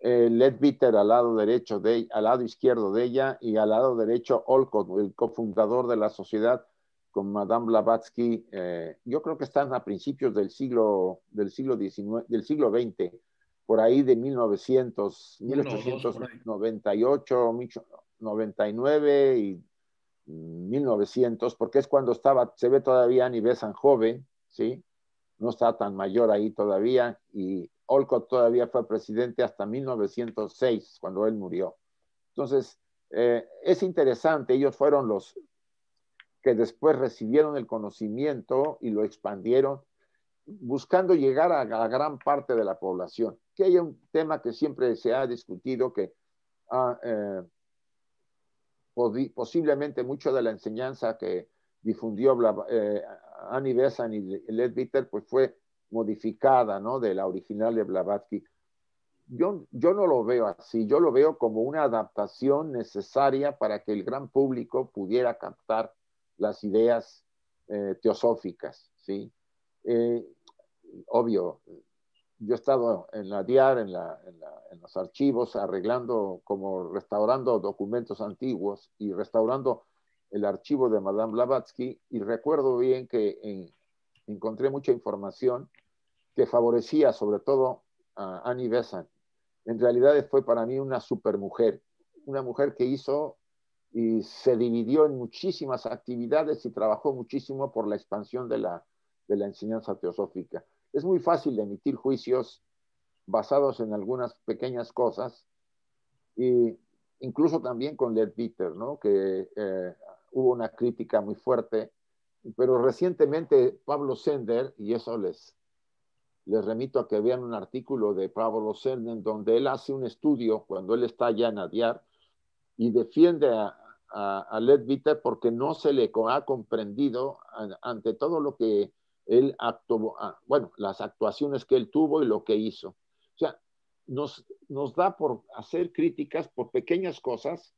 Eh, Led Bitter al lado derecho de al lado izquierdo de ella y al lado derecho Olcott, el cofundador de la sociedad con Madame Blavatsky, eh, yo creo que están a principios del siglo del siglo 19, del siglo XX, por ahí de 1900, 1898, 99 y 1900, porque es cuando estaba, se ve todavía nivel San Joven, ¿sí? No está tan mayor ahí todavía, y Olcott todavía fue presidente hasta 1906, cuando él murió. Entonces, eh, es interesante, ellos fueron los que después recibieron el conocimiento y lo expandieron, buscando llegar a, la gran parte de la población. Que hay un tema que siempre se ha discutido, que ha ah, eh, posiblemente mucho de la enseñanza que difundió eh, Annie Besant y Ledbetter, pues fue modificada ¿no? de la original de Blavatsky. Yo, yo no lo veo así, yo lo veo como una adaptación necesaria para que el gran público pudiera captar las ideas eh, teosóficas. ¿sí? Eh, obvio, yo he estado en la DIAR, en, los archivos, arreglando, como restaurando documentos antiguos y restaurando el archivo de Madame Blavatsky y recuerdo bien que encontré mucha información que favorecía sobre todo a Annie Besant. En realidad fue para mí una supermujer, una mujer que hizo y se dividió en muchísimas actividades y trabajó muchísimo por la expansión de la enseñanza teosófica es muy fácil emitir juicios basados en algunas pequeñas cosas y incluso también con Led Peter, ¿no? que eh, hubo una crítica muy fuerte, pero recientemente Pablo Sender, y eso les, les remito a que vean un artículo de Pablo Sender donde él hace un estudio cuando él está allá en Adiar y defiende a, a, Led porque no se le ha comprendido ante todo lo que él actuó, ah, bueno, las actuaciones que él tuvo y lo que hizo. O sea, nos, nos da por hacer críticas por pequeñas cosas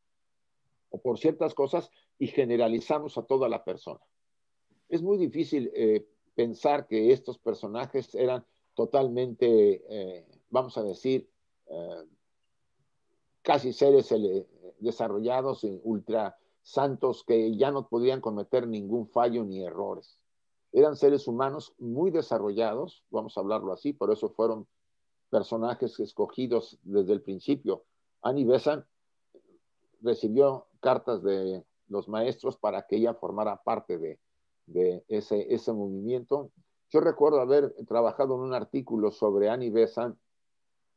o por ciertas cosas y generalizamos a toda la persona. Es muy difícil eh, pensar que estos personajes eran totalmente, eh, vamos a decir, eh, casi seres desarrollados, ultra santos, que ya no podían cometer ningún fallo ni errores eran seres humanos muy desarrollados, vamos a hablarlo así, por eso fueron personajes escogidos desde el principio. Annie Besant recibió cartas de los maestros para que ella formara parte de, ese, ese movimiento. Yo recuerdo haber trabajado en un artículo sobre Annie Besant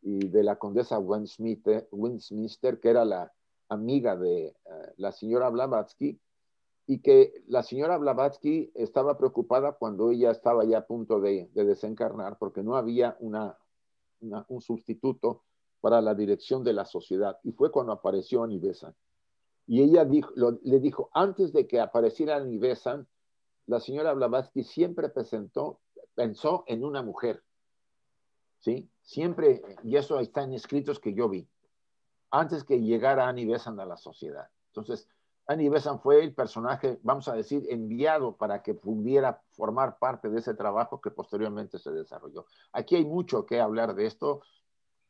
y de la condesa winston que era la amiga de eh, la señora Blavatsky, y que la señora Blavatsky estaba preocupada cuando ella estaba ya a punto de, desencarnar porque no había un sustituto para la dirección de la sociedad. Y fue cuando apareció Anibesan. Y ella le dijo, antes de que apareciera Anibesan, la señora Blavatsky siempre presentó, pensó en una mujer. ¿Sí? Siempre, y eso está en escritos que yo vi, antes que llegara Anibesan a la sociedad. Entonces, Annie Besant fue el personaje, vamos a decir, enviado para que pudiera formar parte de ese trabajo que posteriormente se desarrolló. Aquí hay mucho que hablar de esto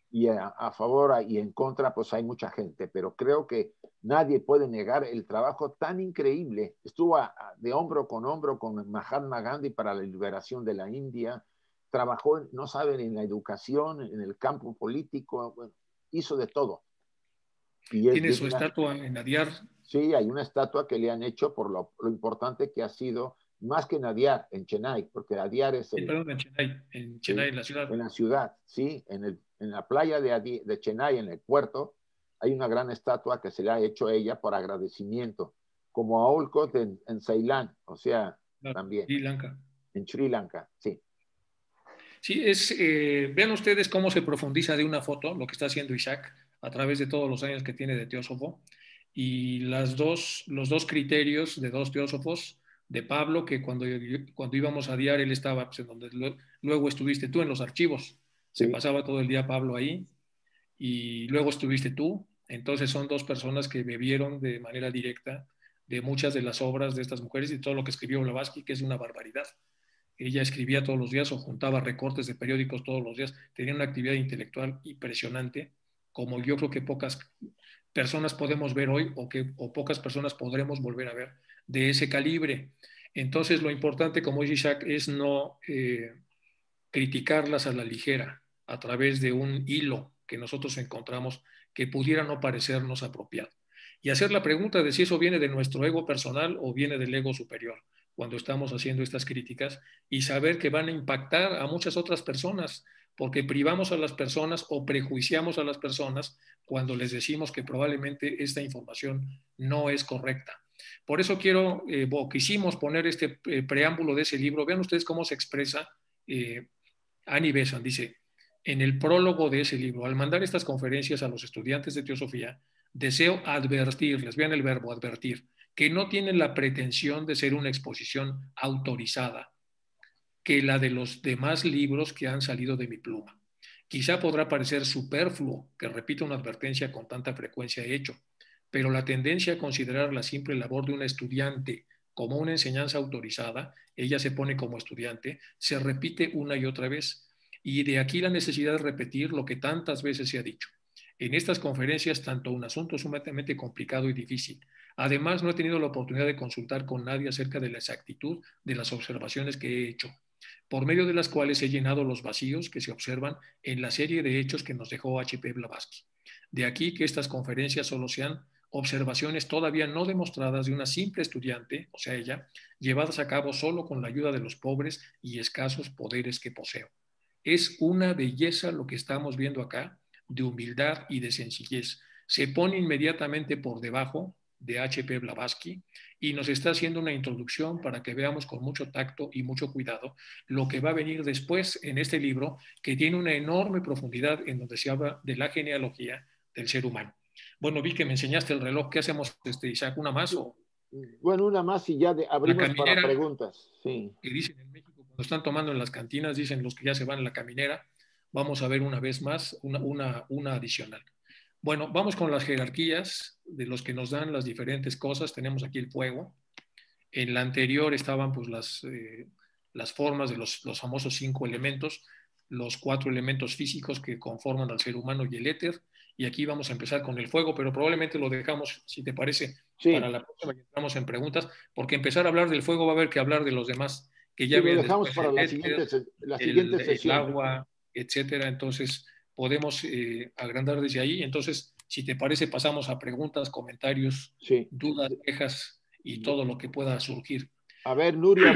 y a, favor y en contra, pues hay mucha gente, pero creo que nadie puede negar el trabajo tan increíble. Estuvo de hombro con hombro con Mahatma Gandhi para la liberación de la India, trabajó, no saben, en la educación, en el campo político, hizo de todo tiene su estatua en Nadiar. Sí, hay una estatua que le han hecho por lo, importante que ha sido, más que Nadiar, en Chennai, porque Adiar es... perdón, en Chennai, en Chennai, la ciudad. En la ciudad, sí, en, la playa de, de Chennai, en el puerto, hay una gran estatua que se le ha hecho a ella por agradecimiento, como a Olcott en, en Ceilán, o sea, también. también. Sri Lanka. En Sri Lanka, sí. Sí, es, eh, vean ustedes cómo se profundiza de una foto lo que está haciendo Isaac a través de todos los años que tiene de teósofo. Y las dos, los dos criterios de dos teósofos, de Pablo, que cuando, cuando íbamos a diar, él estaba, pues, en donde luego estuviste tú en los archivos, se pasaba todo el día Pablo ahí, y luego estuviste tú, entonces son dos personas que bebieron de manera directa de muchas de las obras de estas mujeres y todo lo que escribió Blavatsky, que es una barbaridad. Ella escribía todos los días o juntaba recortes de periódicos todos los días, tenía una actividad intelectual impresionante como yo creo que pocas personas podemos ver hoy o que o pocas personas podremos volver a ver de ese calibre. Entonces, lo importante, como dice Isaac, es no eh, criticarlas a la ligera a través de un hilo que nosotros encontramos que pudiera no parecernos apropiado. Y hacer la pregunta de si eso viene de nuestro ego personal o viene del ego superior cuando estamos haciendo estas críticas y saber que van a impactar a muchas otras personas, porque privamos a las personas o prejuiciamos a las personas cuando les decimos que probablemente esta información no es correcta. Por eso quiero, eh, quisimos poner este eh, preámbulo de ese libro. Vean ustedes cómo se expresa eh, Annie Besan, dice, en el prólogo de ese libro, al mandar estas conferencias a los estudiantes de teosofía, deseo advertirles, vean el verbo advertir, que no tiene la pretensión de ser una exposición autorizada que la de los demás libros que han salido de mi pluma. Quizá podrá parecer superfluo que repita una advertencia con tanta frecuencia he hecho, pero la tendencia a considerar la simple labor de un estudiante como una enseñanza autorizada, ella se pone como estudiante, se repite una y otra vez. Y de aquí la necesidad de repetir lo que tantas veces se ha dicho. En estas conferencias, tanto un asunto sumamente complicado y difícil Además, no he tenido la oportunidad de consultar con nadie acerca de la exactitud de las observaciones que he hecho, por medio de las cuales he llenado los vacíos que se observan en la serie de hechos que nos dejó H.P. Blavatsky. De aquí que estas conferencias solo sean observaciones todavía no demostradas de una simple estudiante, o sea, ella, llevadas a cabo solo con la ayuda de los pobres y escasos poderes que poseo. Es una belleza lo que estamos viendo acá, de humildad y de sencillez. Se pone inmediatamente por debajo de H.P. Blavatsky y nos está haciendo una introducción para que veamos con mucho tacto y mucho cuidado lo que va a venir después en este libro que tiene una enorme profundidad en donde se habla de la genealogía del ser humano. Bueno, vi que me enseñaste el reloj. ¿Qué hacemos, este, Isaac? ¿Una más? Bueno, una más y ya de, abrimos para preguntas. Sí. dicen en México, cuando están tomando en las cantinas, dicen los que ya se van en la caminera. Vamos a ver una vez más una, una, una adicional. Bueno, vamos con las jerarquías de los que nos dan las diferentes cosas. Tenemos aquí el fuego. En la anterior estaban pues, las, eh, las formas de los, los, famosos cinco elementos, los cuatro elementos físicos que conforman al ser humano y el éter. Y aquí vamos a empezar con el fuego, pero probablemente lo dejamos, si te parece, para la próxima que entramos en preguntas, porque empezar a hablar del fuego va a haber que hablar de los demás, que ya sí, lo dejamos para la siguiente, la siguiente sesión. el agua, etcétera. Entonces, podemos eh, agrandar desde ahí. Entonces, si te parece, pasamos a preguntas, comentarios, dudas, quejas y todo lo que pueda surgir. A ver, Nuria,